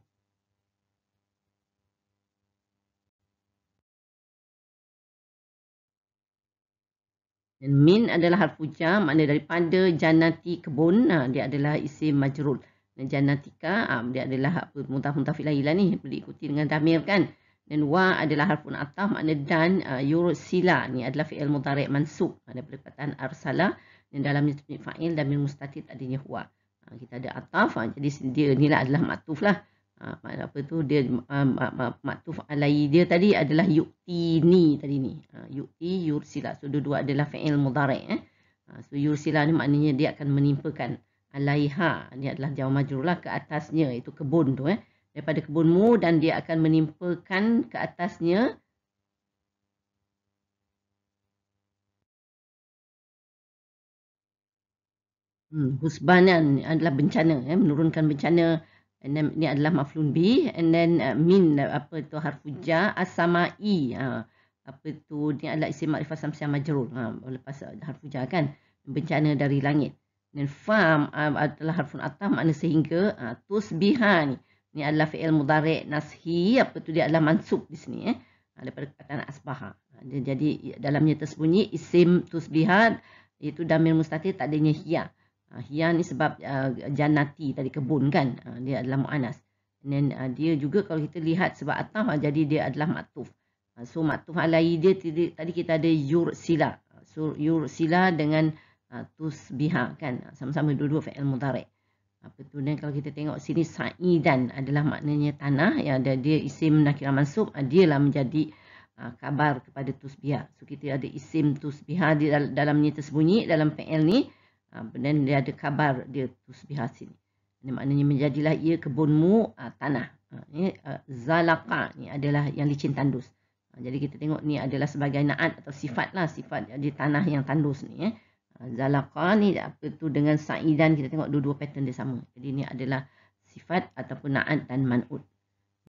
Dan min adalah harfu jam, makna daripada janati kebun. Ha, dia adalah isim majrul. Dan janatika, ha, dia adalah apa, muntah muntah filailah ni. Berikuti dengan damir kan. Dan wa adalah harfun ataf, makna dan uh, ha, yurut sila. Ni adalah fi'il mutarik mansub. Ha, daripada perkataan arsala. Dan dalamnya tepik fa'il, damir mustatid adanya huwa. Ha, kita ada ataf, ha, jadi dia ni lah adalah matuf lah ha, apa tu dia ha, ah, mak, mak, mak tu alai dia tadi adalah yukti ni tadi ni ha, yukti yursila so dua-dua adalah fi'il mudhari eh ha, so yursila ni maknanya dia akan menimpakan alaiha ni adalah jawab majrur lah ke atasnya itu kebun tu eh daripada kebunmu dan dia akan menimpakan ke atasnya hmm, husbanan adalah bencana eh menurunkan bencana And then ni adalah maflun bi and then uh, min uh, apa tu harfu ja asma'i ha uh, apa tu ni adalah isim ma'rifah samsia majrur ha uh, lepas uh, harfu ja kan bencana dari langit dan fam uh, adalah harfun atam makna sehingga uh, tusbiha ni adalah fi'il mudhari' nashi apa tu dia adalah mansub di sini eh uh, daripada perkataan asbaha uh, jadi dalamnya tersembunyi isim tusbihat iaitu damir mustatir tak adanya hiyah Hian ah, ni sebab uh, janati tadi kebun kan uh, dia adalah muannas then uh, dia juga kalau kita lihat sebab ataf uh, jadi dia adalah maktuf uh, so maktuf alai dia tadi, tadi kita ada yursila so sila dengan uh, tusbiha kan sama-sama dua-dua fi'il mudhari apa tu dan kalau kita tengok sini saidan adalah maknanya tanah ya dia, dia isim nakirah mansub uh, dia lah menjadi uh, kabar kepada tusbiha so kita ada isim tusbiha di dalamnya tersembunyi dalam fi'il ni Kemudian ah, dia ada kabar dia terus sini. Ini maknanya menjadilah ia kebunmu ah, tanah. Ini ah, zalaka ni adalah yang licin tandus. Jadi kita tengok ni adalah sebagai naat atau sifat lah. Sifat di tanah yang tandus ni. Eh. Zalaka ni apa tu dengan sa'idan kita tengok dua-dua pattern dia sama. Jadi ini adalah sifat ataupun naat dan manut.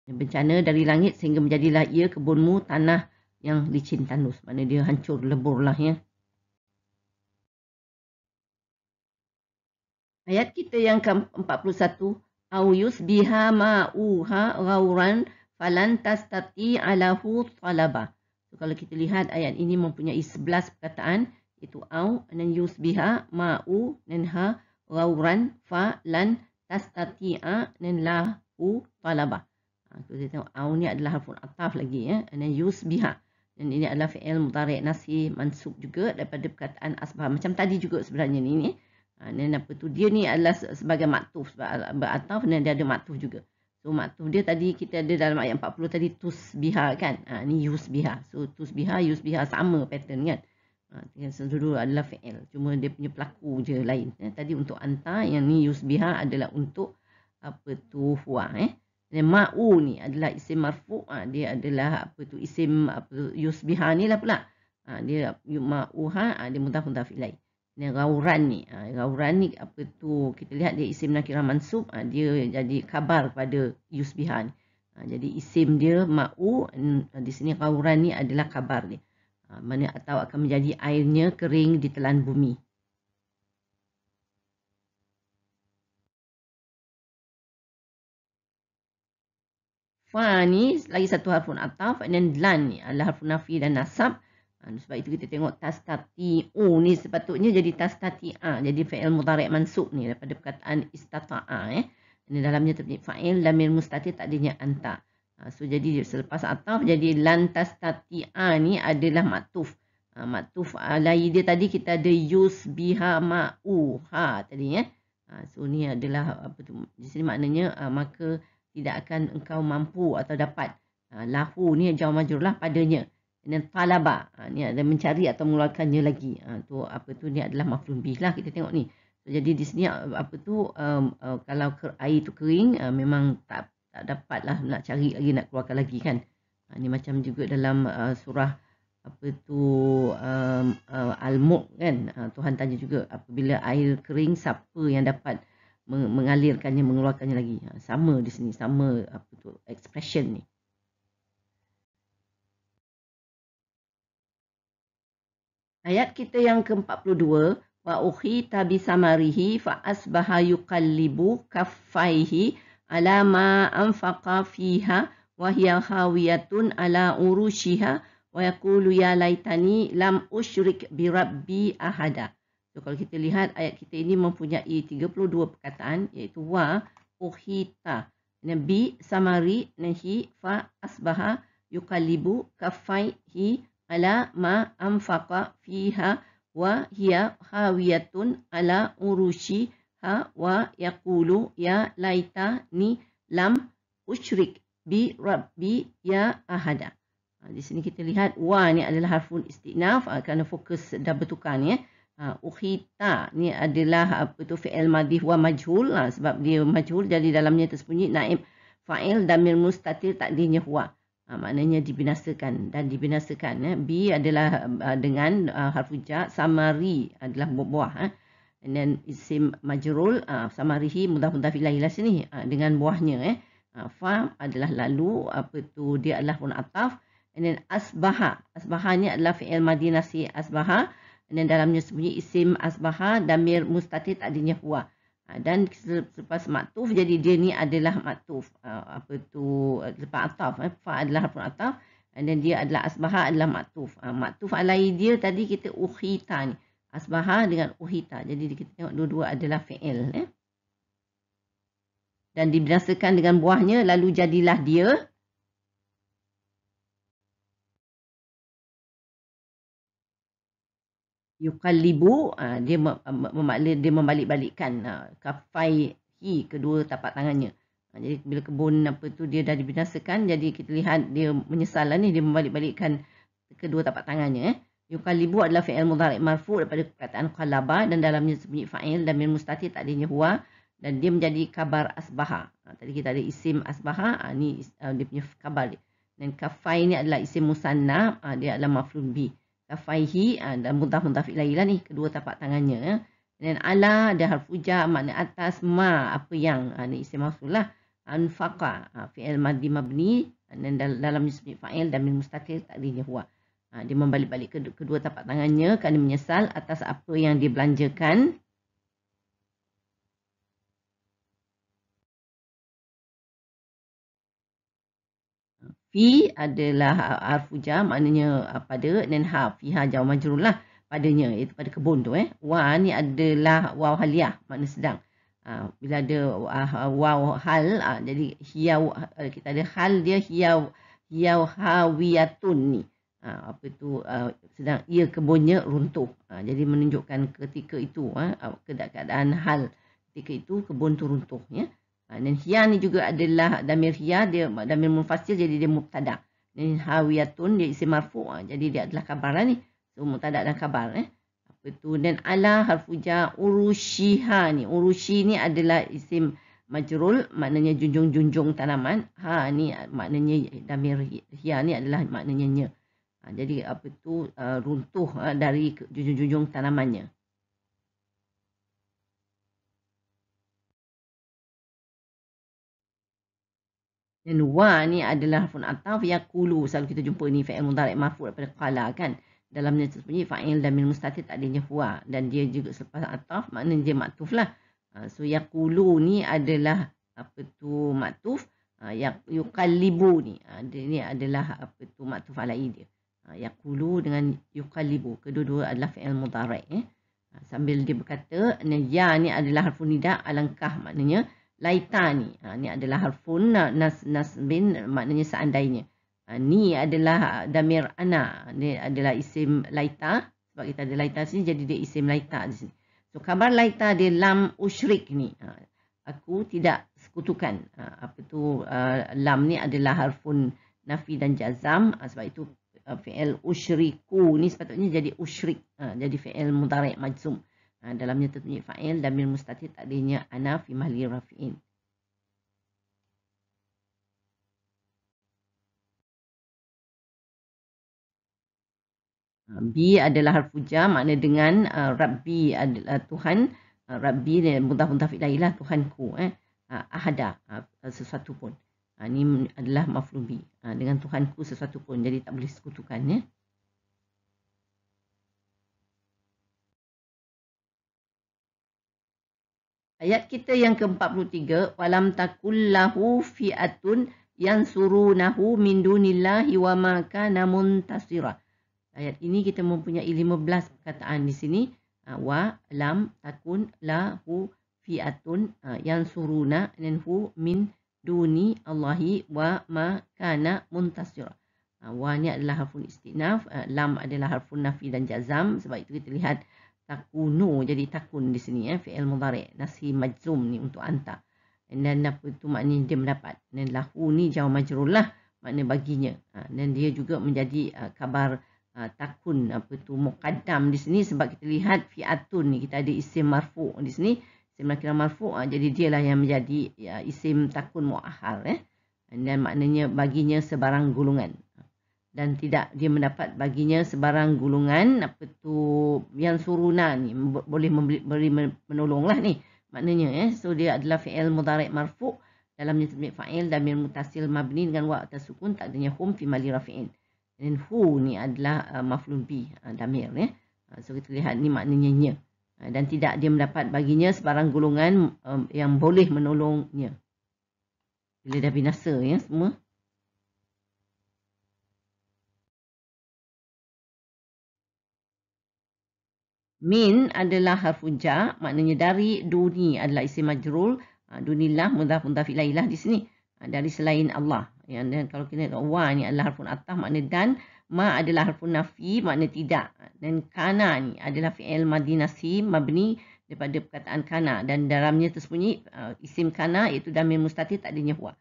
Bencana dari langit sehingga menjadilah ia kebunmu tanah yang licin tandus. Maksudnya dia hancur lebur lah ya. Ayat kita yang ke-41. Awyus biha ma'uha gawran falan tastati alahu falaba. So, kalau kita lihat ayat ini mempunyai 11 perkataan. Iaitu aw, nan yus biha, ma'u, nan ha, gawran, fa, lan, a, nan lahu falaba. Ha, so, kita tengok aw ni adalah harfun ataf lagi. Ya. Nan yus biha. Dan ini adalah fi'il mutarik nasi mansub juga daripada perkataan asbah. Macam tadi juga sebenarnya ni. ni. Ya. Ha, dan apa tu dia ni adalah sebagai maktuf sebab ataf dan dia ada maktuf juga. So maktuf dia tadi kita ada dalam ayat 40 tadi tus biha kan. Ha, ni yus biha. So tus biha yus biha sama pattern kan. Ha, yang seluruh adalah fi'il. Cuma dia punya pelaku je lain. Ya, tadi untuk anta yang ni yus biha adalah untuk apa tu huwa eh. Dan ma'u ni adalah isim marfu' ha, dia adalah apa tu isim apa tu, yus biha ni lah pula. Ha, dia ma'u ha dia mudaf mudaf ilaih ni ah, gauran ni ha, gauran ni apa tu kita lihat dia isim nakirah mansub ha, dia jadi kabar kepada yusbihan ha, ah, jadi isim dia mau di sini gauran ni adalah kabar ni, ha, ah, mana atau akan menjadi airnya kering di telan bumi Fa ni lagi satu harfun ataf and then lan ni adalah harfun nafi dan nasab sebab itu kita tengok tastati'u ni sepatutnya jadi a Jadi fa'il mudarik mansub ni daripada perkataan istata'a. Eh. Ini dalamnya terpunyai fa'il lamir mustati' tak adanya anta. Ha, so jadi selepas ataf jadi lan a ni adalah maktuf. Ha, maktuf alai ha, dia tadi kita ada yus biha ma'u ha tadi. Eh. So ni adalah apa tu. Di sini maknanya maka tidak akan engkau mampu atau dapat. Lahu ni jauh majur Padanya. And then talaba. Ha, ni ada mencari atau mengeluarkannya lagi. Ha, tu apa tu ni adalah maflun bih lah kita tengok ni. So, jadi di sini uh, apa tu um, uh, kalau air tu kering uh, memang tak tak dapat lah nak cari lagi nak keluarkan lagi kan. Ha, ni macam juga dalam uh, surah apa tu um, uh, Al-Mu' kan. Uh, Tuhan tanya juga apabila air kering siapa yang dapat mengalirkannya, mengeluarkannya lagi. Ha, sama di sini, sama apa tu expression ni. Ayat kita yang ke-42, wa ukhita bi samarihi fa asbaha yuqallibu kaffaihi ala ma anfaqa fiha wa hiya khawiyatun ala urushiha wa yaqulu ya laitani lam ushrik bi rabbi ahada. So, kalau kita lihat ayat kita ini mempunyai 32 perkataan iaitu wa ukhita nabi samari nahi fa asbaha yuqallibu kaffaihi ala ma amfaqa fiha wa hiya hawiyatun ala urushi ha wa yakulu ya laita ni lam usyrik bi rabbi ya ahada. Ha, di sini kita lihat wa ni adalah harfun istinaf ha, kerana fokus dah bertukar ni. Eh. Ha, uhita ni adalah apa tu fi'il madih wa majhul ha, sebab dia majhul jadi dalamnya tersembunyi naib fa'il damir mustatir tak huwa. Ha, maknanya dibinasakan dan dibinasakan. Eh. B adalah uh, dengan uh, harfu ja' samari adalah buah-buah. Eh. And then isim majrul uh, samarihi mudah-mudah filah-ilah sini uh, dengan buahnya. Eh. Uh, fa adalah lalu, apa tu dia adalah pun ataf. And then asbaha. Asbaha ni adalah fi'il madinasi asbaha. And then dalamnya sembunyi isim asbaha damir mustatid adinya huwa. Ah, dan selepas maktuf jadi dia ni adalah maktuf uh, apa tu lepas ataf eh fa adalah harfun ataf ah, dan dia adalah asbaha adalah maktuf uh, maktuf alai dia tadi kita uhita ni asbaha dengan uhita jadi kita tengok dua-dua adalah fi'il eh dan dibinasakan dengan buahnya lalu jadilah dia yukalibu uh, ah, dia ah, memalik dia membalik-balikkan uh, kafai hi kedua tapak tangannya uh, jadi bila kebun apa tu dia dah dibinasakan jadi kita lihat dia menyesal lah ni dia membalik-balikkan kedua tapak tangannya eh. yukalibu adalah fi'il mudhari' marfu daripada perkataan qalaba dan dalamnya sembunyi fa'il dan min mustati tak adanya huwa dan dia menjadi kabar asbaha uh, tadi kita ada isim asbaha uh, ni uh, dia punya kabar dan kafai ni adalah isim musanna uh, dia adalah maful bi kafaihi ah, dan muntah-muntah ilailah ni kedua tapak tangannya dan ala ada harfu ja makna atas ma apa yang ah, ni isim mafsul lah anfaqa ah, fi'il madhi mabni dan dalam isim fa'il dan min mustaqil takdirnya huwa dia membalik-balik kedua tapak tangannya kerana menyesal atas apa yang dia belanjakan Fi adalah arfu jam maknanya ah, pada dan ha fiha jam majrur lah padanya iaitu pada kebun tu eh. Wa ni adalah waw haliah makna sedang. Ha, bila ada uh, waw hal ha, jadi hiya eh, kita ada hal dia hiya hiya hawiyatun ni. Ha, apa tu uh, sedang ia kebunnya runtuh. Ha, jadi menunjukkan ketika itu ha, keadaan hal ketika itu kebun tu runtuh ya. Yeah. Ha, dan hiya ni juga adalah damir hiya dia damir munfasil jadi dia mubtada dan hawiyatun dia isim marfu ha, jadi dia adalah khabar lah ni so mubtada dan khabar eh apa tu dan ala harfu urushiha ni urushi ni adalah isim majrul maknanya junjung-junjung tanaman ha ni maknanya damir hiya ni adalah maknanya nye. Ha, jadi apa tu runtuh dari junjung-junjung tanamannya Dan wa ni adalah harfun ataf ya yakulu. Selalu kita jumpa ni fa'il mudarik mafu daripada qala kan. Dalam Dalamnya sebenarnya fa'il dan min mustatir tak adanya huwa. Dan dia juga selepas ataf maknanya dia maktuf lah. Ha, so yakulu ni adalah apa tu maktuf. Ha, ya-, yukalibu ni. Ha, dia ni adalah apa tu maktuf alai dia. Ya Yakulu dengan yukalibu. Kedua-dua adalah fa'il mudarik. Eh. Sambil dia berkata ya ni adalah harfun nida alangkah maknanya. Uh, laitani. Ha, ni adalah harfun nas bin maknanya seandainya. Ha, ni adalah damir ana. ni adalah isim laita. Sebab kita ada laita sini jadi dia isim laita di sini. So khabar laita dia lam usyrik ni. Ha, aku tidak sekutukan. Ha, apa tu uh, lam ni adalah harfun nafi dan jazam. Ha, sebab itu uh, fi'il usyriku ni sepatutnya jadi usyrik. Ha, jadi fi'il mudarik majzum. Ha, dalamnya tertunya fa'il dan bil mustatir takdirnya ana fi mahli rafi'in. Ha, bi adalah harfu jam makna dengan uh, Rabbi adalah Tuhan. Uh, Rabbi dan muntah-muntah fi'lailah Tuhanku. Eh. Uh, ahada uh, sesuatu pun. Uh, ini adalah maflubi. Uh, dengan Tuhanku sesuatu pun. Jadi tak boleh sekutukan. Eh. Ayat kita yang ke-43, walam takullahu fi'atun yang nahu min dunillahi wa maka namun tasira. Ayat ini kita mempunyai 15 perkataan di sini. Ah, wa lam takun lahu fi'atun ah, yang suruna nahu min duni Allahi wa ma kana muntasira. Ah, wa ni adalah harfun istinaf. Lam adalah harfun nafi dan jazam. Sebab itu kita lihat takunu jadi takun di sini eh fi'il mudarek nasi majzum ni untuk anta dan apa itu maknanya dia mendapat dan lahu ni jauh majrul lah makna baginya ha, dan dia juga menjadi uh, kabar uh, takun apa tu muqaddam di sini sebab kita lihat fi'atun ni kita ada isim marfu di sini isim nakirah marfu uh, jadi dia lah yang menjadi isim takun muakhar eh dan maknanya baginya sebarang gulungan dan tidak dia mendapat baginya sebarang gulungan apa tu yang suruna ni boleh memberi, menolonglah ni maknanya eh so dia adalah fi'il mudhari' marfu' dalamnya tadbir fa'il dan bil mutasil mabni dengan wa atas sukun tak adanya hum fi mali rafi'in dan hu ni adalah uh, maf'ul bi uh, damir ya eh? uh, so kita lihat ni maknanya nya uh, dan tidak dia mendapat baginya sebarang gulungan uh, yang boleh menolongnya bila dah binasa ya semua Min adalah harfu ja, maknanya dari duni adalah isim majrul. Ha, dunilah, mudhaf mudhaf ilailah di sini. Ha, dari selain Allah. Yang dan kalau kita tengok wa ni adalah harfu atah maknanya dan. Ma adalah harfu nafi, maknanya tidak. Ha, dan kana ni adalah fi'il madi nasim, mabni daripada perkataan kana. Dan dalamnya tersembunyi uh, isim kana iaitu damir mustati tak adanya huwa.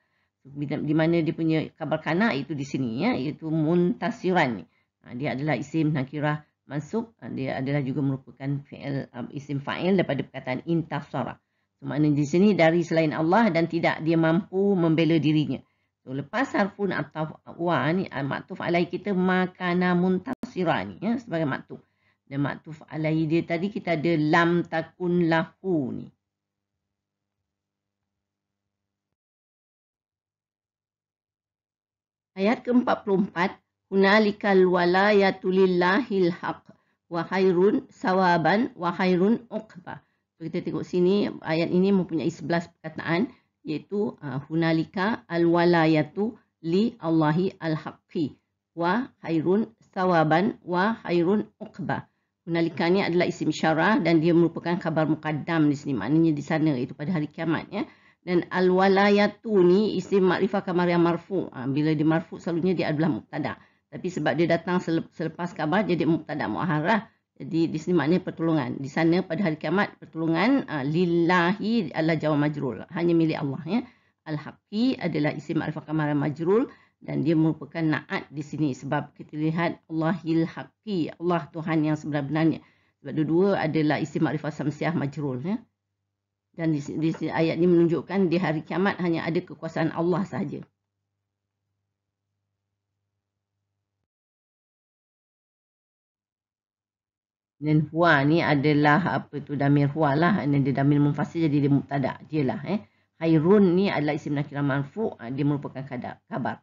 Di mana dia punya kabar kana itu di sini. Ya, iaitu muntasiran ni. Ha, dia adalah isim nakirah masuk eh, dia adalah juga merupakan fi'il eh, isim fa'il daripada perkataan intasara. So maknanya di sini dari selain Allah dan tidak dia mampu membela dirinya. So lepas harfun ataf wa ni eh, maktuf alai kita makana muntasira ni ya sebagai maktuf. Dan maktuf alai dia tadi kita ada lam takun lahu ni. Ayat ke-44 Hunalikal walayatu lillahil haq wa khairun sawaban wa khairun uqba. So, kita tengok sini ayat ini mempunyai 11 perkataan iaitu uh, hunalika al walayatu li Allahi al haqqi wa khairun sawaban wa khairun uqba. Hunalika ni adalah isim syarah dan dia merupakan khabar mukaddam di sini maknanya di sana itu pada hari kiamat ya. Dan al ni isim makrifah kamar yang marfu. Ha, bila dia marfu selalunya dia adalah muktada. Tapi sebab dia datang selepas kabar, jadi tak ada mu'harah. Jadi di sini maknanya pertolongan. Di sana pada hari kiamat, pertolongan uh, lillahi adalah jawab majrul. Hanya milik Allah. Ya. Al-Haqi adalah isim arifah kamar majrul. Dan dia merupakan na'at di sini. Sebab kita lihat Allahil Haqi. Allah Tuhan yang sebenar-benarnya. Sebab dua-dua adalah isim arifah samsiah majrul. Ya. Dan di sini, di sini ayat ini menunjukkan di hari kiamat hanya ada kekuasaan Allah sahaja. Dan huwa ni adalah apa tu damir huwa lah. Dan dia damir mufasir jadi dia muqtada. Dia lah eh. Hairun ni adalah isim nakirah manfu. Ah, dia merupakan kadab, kabar.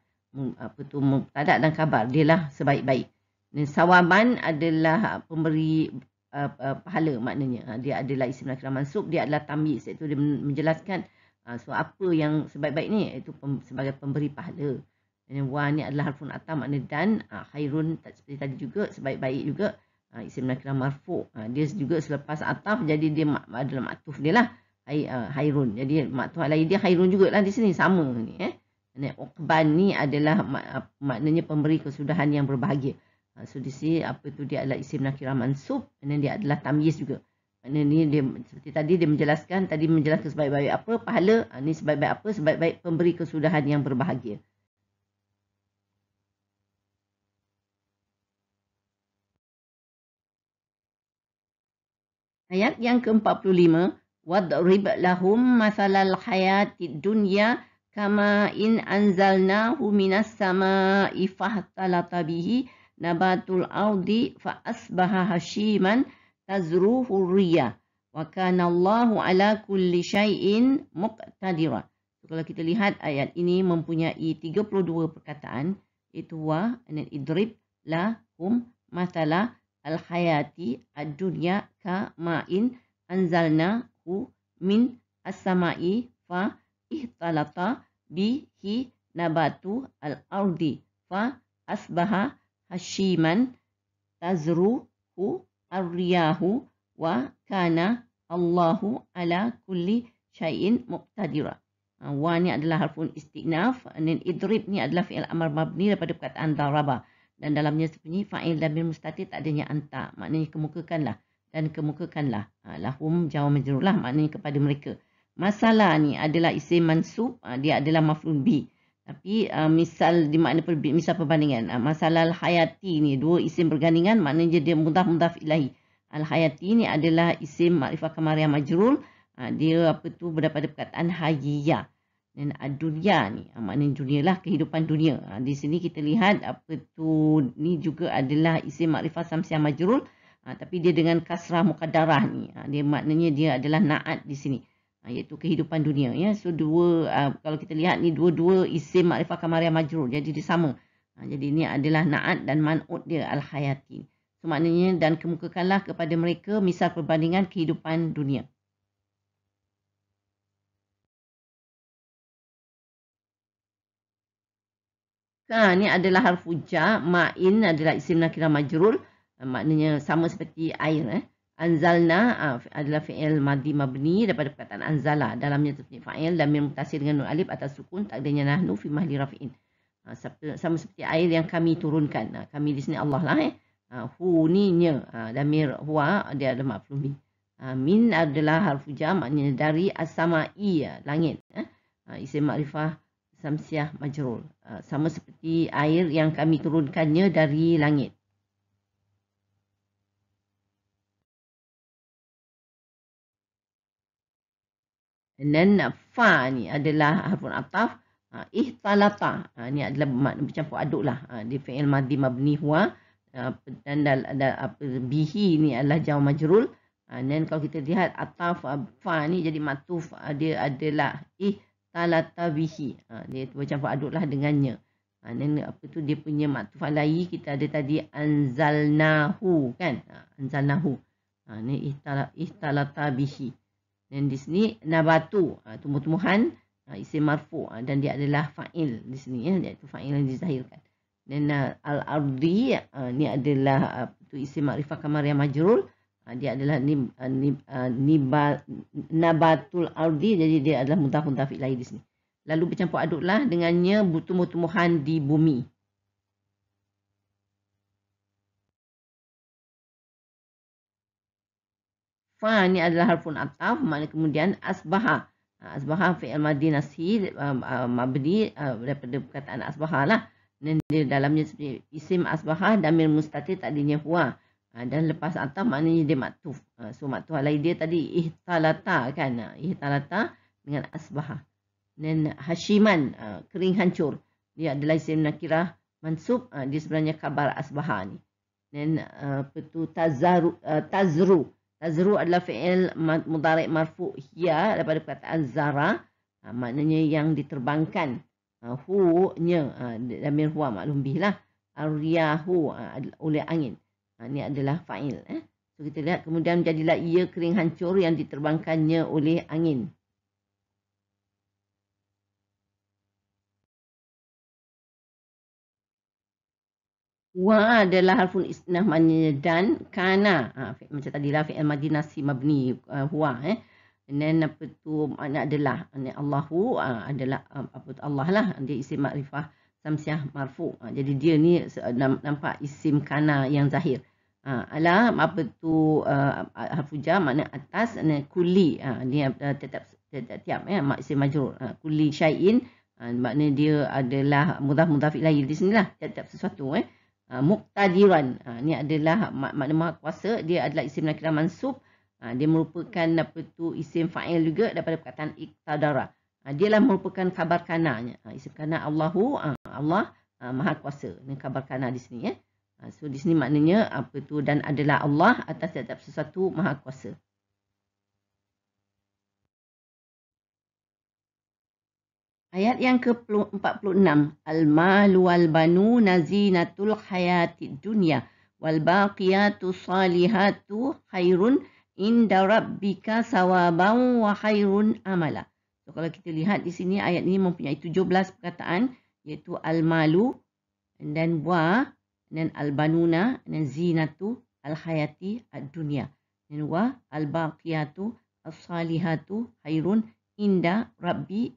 Apa tu muqtada dan kabar. Dia lah sebaik-baik. Dan sawaban adalah pemberi Uh, uh, pahala maknanya dia adalah isim nakirah mansub dia adalah tamyiz itu dia menjelaskan uh, so apa yang sebaik-baik ni itu pem, sebagai pemberi pahala dan wa ni adalah harfun atam maknanya dan uh, khairun tak seperti tadi juga sebaik-baik juga ha, isim nakirah marfu ha, dia juga selepas ataf jadi dia mak, adalah maktuf dia lah Hai, uh, hairun jadi maktuf alai dia hairun jugalah di sini sama ni eh ni uqban ni adalah mak, maknanya pemberi kesudahan yang berbahagia ha, so di sini apa tu dia adalah isim nakirah mansub dan dia adalah tamyiz juga ini ni dia seperti tadi dia menjelaskan tadi menjelaskan sebaik-baik apa pahala ha, ni sebaik-baik apa sebaik-baik pemberi kesudahan yang berbahagia Ayat yang ke-45, وَضْرِبْ لَهُمْ مَثَلَ الْحَيَاةِ الدُّنْيَا كَمَا إِنْ أَنْزَلْنَاهُ مِنَ السَّمَاءِ فَهْتَلَطَ بِهِ نَبَاتُ الْأَرْضِ فَأَصْبَحَ هَشِيمًا تَزْرُوهُ الرِّيَاءُ وَكَانَ اللَّهُ عَلَى كُلِّ شَيْءٍ مُقْتَدِرًا so, Kalau kita lihat ayat ini mempunyai 32 perkataan, itu wa, and then idrib, lahum, matalah, al-hayati ad-dunya ka ma'in anzalnahu min as-sama'i fa ihtalata bihi nabatu al-ardi fa asbaha hashiman tazruhu ar-riyahu wa kana Allahu ala kulli syai'in muqtadira. Ha, wa ni adalah harfun istiqnaf. Dan idrib ni adalah fi'il amar mabni daripada perkataan daraba dan dalamnya sepenuhnya fa'il dan bil mustatir tak adanya anta maknanya kemukakanlah dan kemukakanlah ha, lahum jawab majrulah maknanya kepada mereka masalah ni adalah isim mansub ha, dia adalah maf'ul bi tapi uh, misal di makna per, misal perbandingan ha, masalah al hayati ni dua isim bergandingan maknanya dia mudaf mudaf ilahi al hayati ni adalah isim ma'rifah kamariyah majrul ha, dia apa tu berdapat perkataan hayya dan ad-dunya ah, ni ah, maknanya dunia lah, kehidupan dunia ah, di sini kita lihat apa tu ni juga adalah isim makrifah samsiah majrul tapi dia dengan kasrah muqaddarah ni dia maknanya dia adalah naat di sini iaitu kehidupan dunia ya so dua kalau kita lihat ni dua-dua isim makrifah kamariah majrul jadi dia sama jadi ini adalah naat dan manut dia al-hayati so maknanya dan kemukakanlah kepada mereka misal perbandingan kehidupan dunia Ha, ni adalah harf uja. Ma'in adalah isim nakirah majrul. Ha, maknanya sama seperti air. Eh. Anzalna ha, adalah fi'il madi mabni daripada perkataan anzala. Dalamnya terpunyai fa'il dan mutasir dengan nur alif atas sukun. Tak adanya nahnu fi mahli rafi'in. Ha, sama seperti air yang kami turunkan. kami di sini Allah lah. Eh. Ha, hu ni nya. Ha, damir huwa dia ada maklum ni. Ha, min adalah harf uja. Maknanya dari asama iya. Langit. Eh. isim makrifah samsiah majrur. Uh, sama seperti air yang kami turunkannya dari langit. Dan uh, fa ni adalah harfun ataf. Uh, ihtalata. Ini adalah bercampur aduk lah. Di fi'il madhi mabni huwa. Dan dal, dal, apa, bihi ni adalah jauh majrul. Dan kalau kita lihat ataf fa ni jadi matuf. Dia adalah ihtalata talatabihi. Ha, dia bercampur aduk lah dengannya. Ha, dan apa tu dia punya maktuf alai kita ada tadi anzalnahu kan. Ha, anzalnahu. Ha, ni ihtalatabihi. Dan di sini nabatu. Ha, tumbuh-tumbuhan. Ha, isim marfu. Ha, dan dia adalah fa'il di sini. Ya, iaitu fa'il yang dizahirkan. Dan ha, al-ardi. Ha, ni adalah uh, tu isim ma'rifah kamar yang majrul. Ah, dia adalah nib, ah, ah, nib, nib, nabatul ardi jadi dia adalah mutafuntaf ilahi di sini lalu bercampur aduklah dengannya tumbuh-tumbuhan di bumi fa ni adalah harfun ataf makna kemudian asbaha asbaha fi'il madhi nasid mabdi daripada perkataan asbaha lah dan di dalamnya isim asbaha damir mustatir tadinya huwa. Ha, dan lepas atah maknanya dia maktuf. Ha, so maktuf alai dia tadi ihtalata kan. Ha, ihtalata dengan asbah. Dan hashiman kering hancur. Dia adalah isim nakirah mansub. Dia sebenarnya kabar asbah ni. Dan apa tu tazaru, tazru. Tazru adalah fi'il mudarik marfu' hiya daripada perkataan zara. Maknanya yang diterbangkan. Hu-nya. Damir huwa maklum bih lah. Ar-riyahu oleh angin. Ini ha, adalah fa'il. Eh? So, kita lihat kemudian jadilah ia kering hancur yang diterbangkannya oleh angin. Wa adalah harfun isnah maknanya dan kana. Ha, macam tadi lah fi'il madhi mabni uh, huwa. Eh. And then apa tu makna adalah. Ini Allahu uh, adalah uh, apa tu Allah lah. Dia isi makrifah samsiah marfu. Ha, jadi dia ni nampak isim kana yang zahir. Ha, ah, ala apa tu uh, harfuja makna atas dan kuli ha, ni uh, tetap tetap tiap ya mak isim majrur ha, kuli syaiin ha, makna dia adalah mudah mudah ilaihi di sini lah. tiap sesuatu eh ha, muqtadiran ha, ni adalah mak, makna maha kuasa dia adalah isim nakirah mansub ha, dia merupakan apa tu isim fa'il juga daripada perkataan iktadara Ha, dia lah merupakan kabar kanaknya. Ha, isim kanak Allahu, ha, Allah Maha Kuasa. Ini kabar kanak di sini. Ya. So, di sini maknanya apa tu dan adalah Allah atas setiap sesuatu Maha Kuasa. Ayat yang ke-46. Al-malu wal-banu nazinatul hayati dunia Wal-baqiyatu salihatu khairun inda rabbika sawabau wa khairun amalah. So, kalau kita lihat di sini, ayat ini mempunyai 17 perkataan iaitu al-malu, dan wa, dan al-banuna, dan zinatu, al-hayati, ad dunia dan wa, al-baqiyatu, al-salihatu, hayrun, inda, rabbi,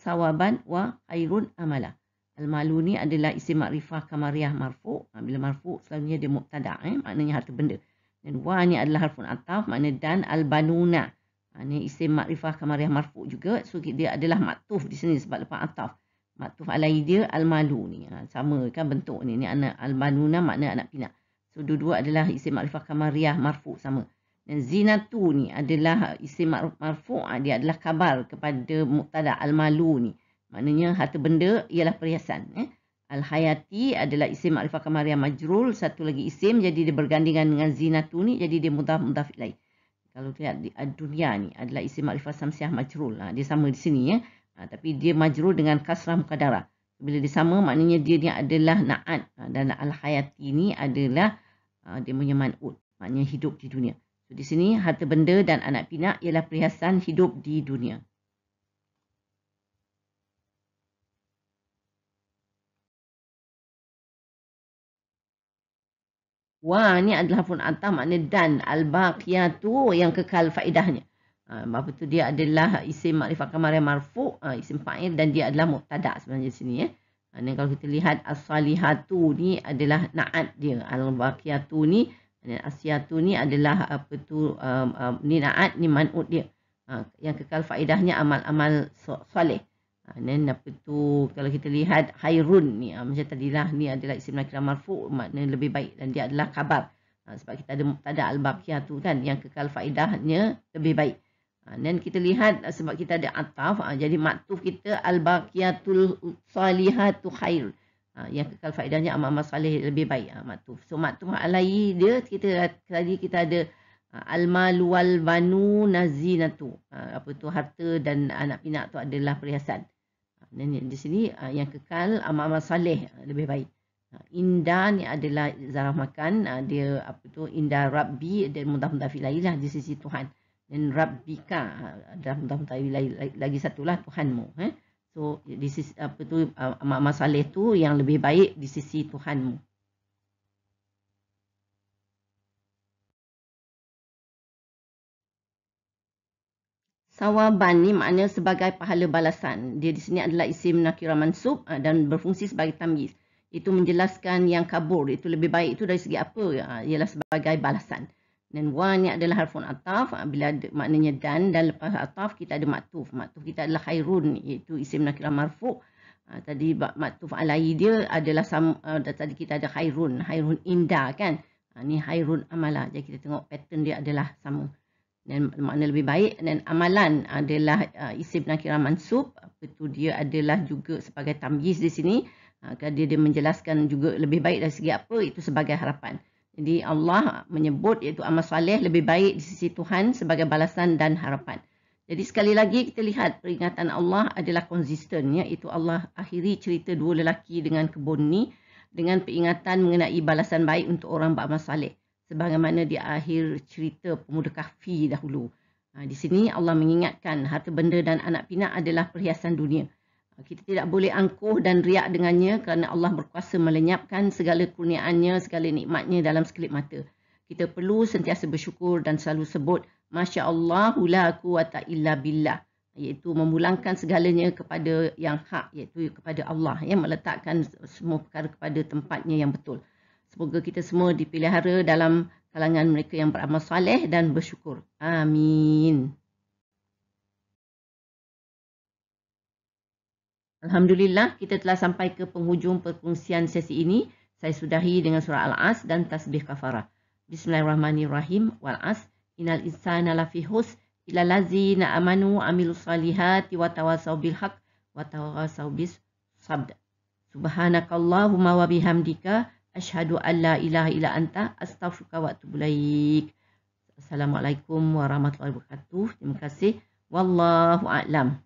sawaban, wa, hayrun, amala. Al-malu ni adalah isim makrifah kamariah marfu. Ha, bila marfu, selalunya dia muqtada, eh? maknanya harta benda. Dan wa ni adalah harfun ataf, maknanya dan al-banuna. Ini ha, isim makrifah kamariah marfu juga. So, dia adalah maktuf di sini sebab lepas ataf. Maktuf alai dia al-malu ni. Ha, sama kan bentuk ni. Ni anak al-maluna makna anak pinak. So, dua-dua adalah isim makrifah kamariah marfu sama. Dan zinatu ni adalah isim marfu. Ha, dia adalah kabar kepada muktada al-malu ni. Maknanya harta benda ialah perhiasan. Eh? Al-hayati adalah isim makrifah kamariah majrul. Satu lagi isim. Jadi, dia bergandingan dengan zinatu ni. Jadi, dia mudah-mudah fitlaih. -mudah kalau lihat di ah, dunia ni adalah isim makrifat samsiah majrul. Ha, ah, dia sama di sini ya. Ha, tapi dia majrul dengan kasrah mukadara. Bila dia sama maknanya dia ni adalah na'at ha, dan al-hayati ni adalah ha, dia punya man'ut. Maknanya hidup di dunia. So, di sini harta benda dan anak pinak ialah perhiasan hidup di dunia. Wa ni adalah pun atah maknanya dan al-baqiyatu yang kekal faedahnya. Ha, apa tu dia adalah isim makrifat kamariyah marfu, ha, isim fa'il dan dia adalah mubtada sebenarnya sini ya. Ha, dan kalau kita lihat as-salihatu ni adalah na'at dia. Al-baqiyatu ni dan ni adalah apa tu um, um, ni na'at ni man'ut dia. Ha, yang kekal faedahnya amal-amal soleh. Dan ah, apa tu, kalau kita lihat Hairun ni, ah, macam tadilah ni adalah isim nakirah marfu, makna lebih baik dan dia adalah kabar. Ah, sebab kita ada muktada al-babkiah tu kan, yang kekal faedahnya lebih baik. Dan kita lihat sebab kita ada ataf, jadi maktuf kita al-babkiatul salihatu khair. Yang kekal faedahnya amat-amat salih lebih baik maktuf. So maktuf alai dia, kita tadi kita ada al-malu wal-banu nazinatu. Apa tu harta dan anak pinak tu adalah perhiasan. Dan di sini uh, yang kekal amal-amal saleh uh, lebih baik. Uh, ah, indah ni adalah zarah makan. Uh, dia apa tu indah rabbi dan mudah-mudah filailah lah, di sisi Tuhan. Dan rabbika uh, dan mudah-mudah filailah lagi satulah Tuhanmu. Eh? So di sisi apa tu uh, amal-amal saleh tu yang lebih baik di sisi Tuhanmu. Sawaban ni maknanya sebagai pahala balasan. Dia di sini adalah isim nakira mansub ah, dan berfungsi sebagai tamyiz. Itu menjelaskan yang kabur. Itu lebih baik itu dari segi apa? Ah, ialah sebagai balasan. Dan wa ni adalah harfun ataf. Ah, bila ada, maknanya dan dan lepas ataf kita ada maktuf. Maktuf kita adalah khairun iaitu isim nakira marfu' tadi maktuf alai dia adalah sama, tadi kita ada khairun khairun indah kan Ini khairun amala jadi kita tengok pattern dia adalah sama dan makna lebih baik dan amalan adalah uh, isim nakirah mansub apa tu dia adalah juga sebagai tamyiz di sini uh, dia dia menjelaskan juga lebih baik dari segi apa itu sebagai harapan jadi Allah menyebut iaitu amal soleh lebih baik di sisi Tuhan sebagai balasan dan harapan jadi sekali lagi kita lihat peringatan Allah adalah konsisten ya itu Allah akhiri cerita dua lelaki dengan kebun ni dengan peringatan mengenai balasan baik untuk orang beramal soleh sebagaimana di akhir cerita pemuda kafir dahulu. Ha, di sini Allah mengingatkan harta benda dan anak pinak adalah perhiasan dunia. Ha, kita tidak boleh angkuh dan riak dengannya kerana Allah berkuasa melenyapkan segala kurniaannya, segala nikmatnya dalam sekelip mata. Kita perlu sentiasa bersyukur dan selalu sebut Masya Allah la quwata illa billah iaitu memulangkan segalanya kepada yang hak iaitu kepada Allah yang meletakkan semua perkara kepada tempatnya yang betul. Semoga kita semua dipelihara dalam kalangan mereka yang beramal soleh dan bersyukur. Amin. Alhamdulillah kita telah sampai ke penghujung perkongsian sesi ini. Saya sudahi dengan surah Al-As dan tasbih kafarah. Bismillahirrahmanirrahim. Wal As. inal insana lafi hus illa lazina amanu amilus salihati wa tawasaw bil haq wa tawasaw bis sabda. Subhanakallahumma wa bihamdika. Ashadu an la ilaha ila anta astaghfiruka wa atubu ilaik. Assalamualaikum warahmatullahi wabarakatuh. Terima kasih. Wallahu a'lam.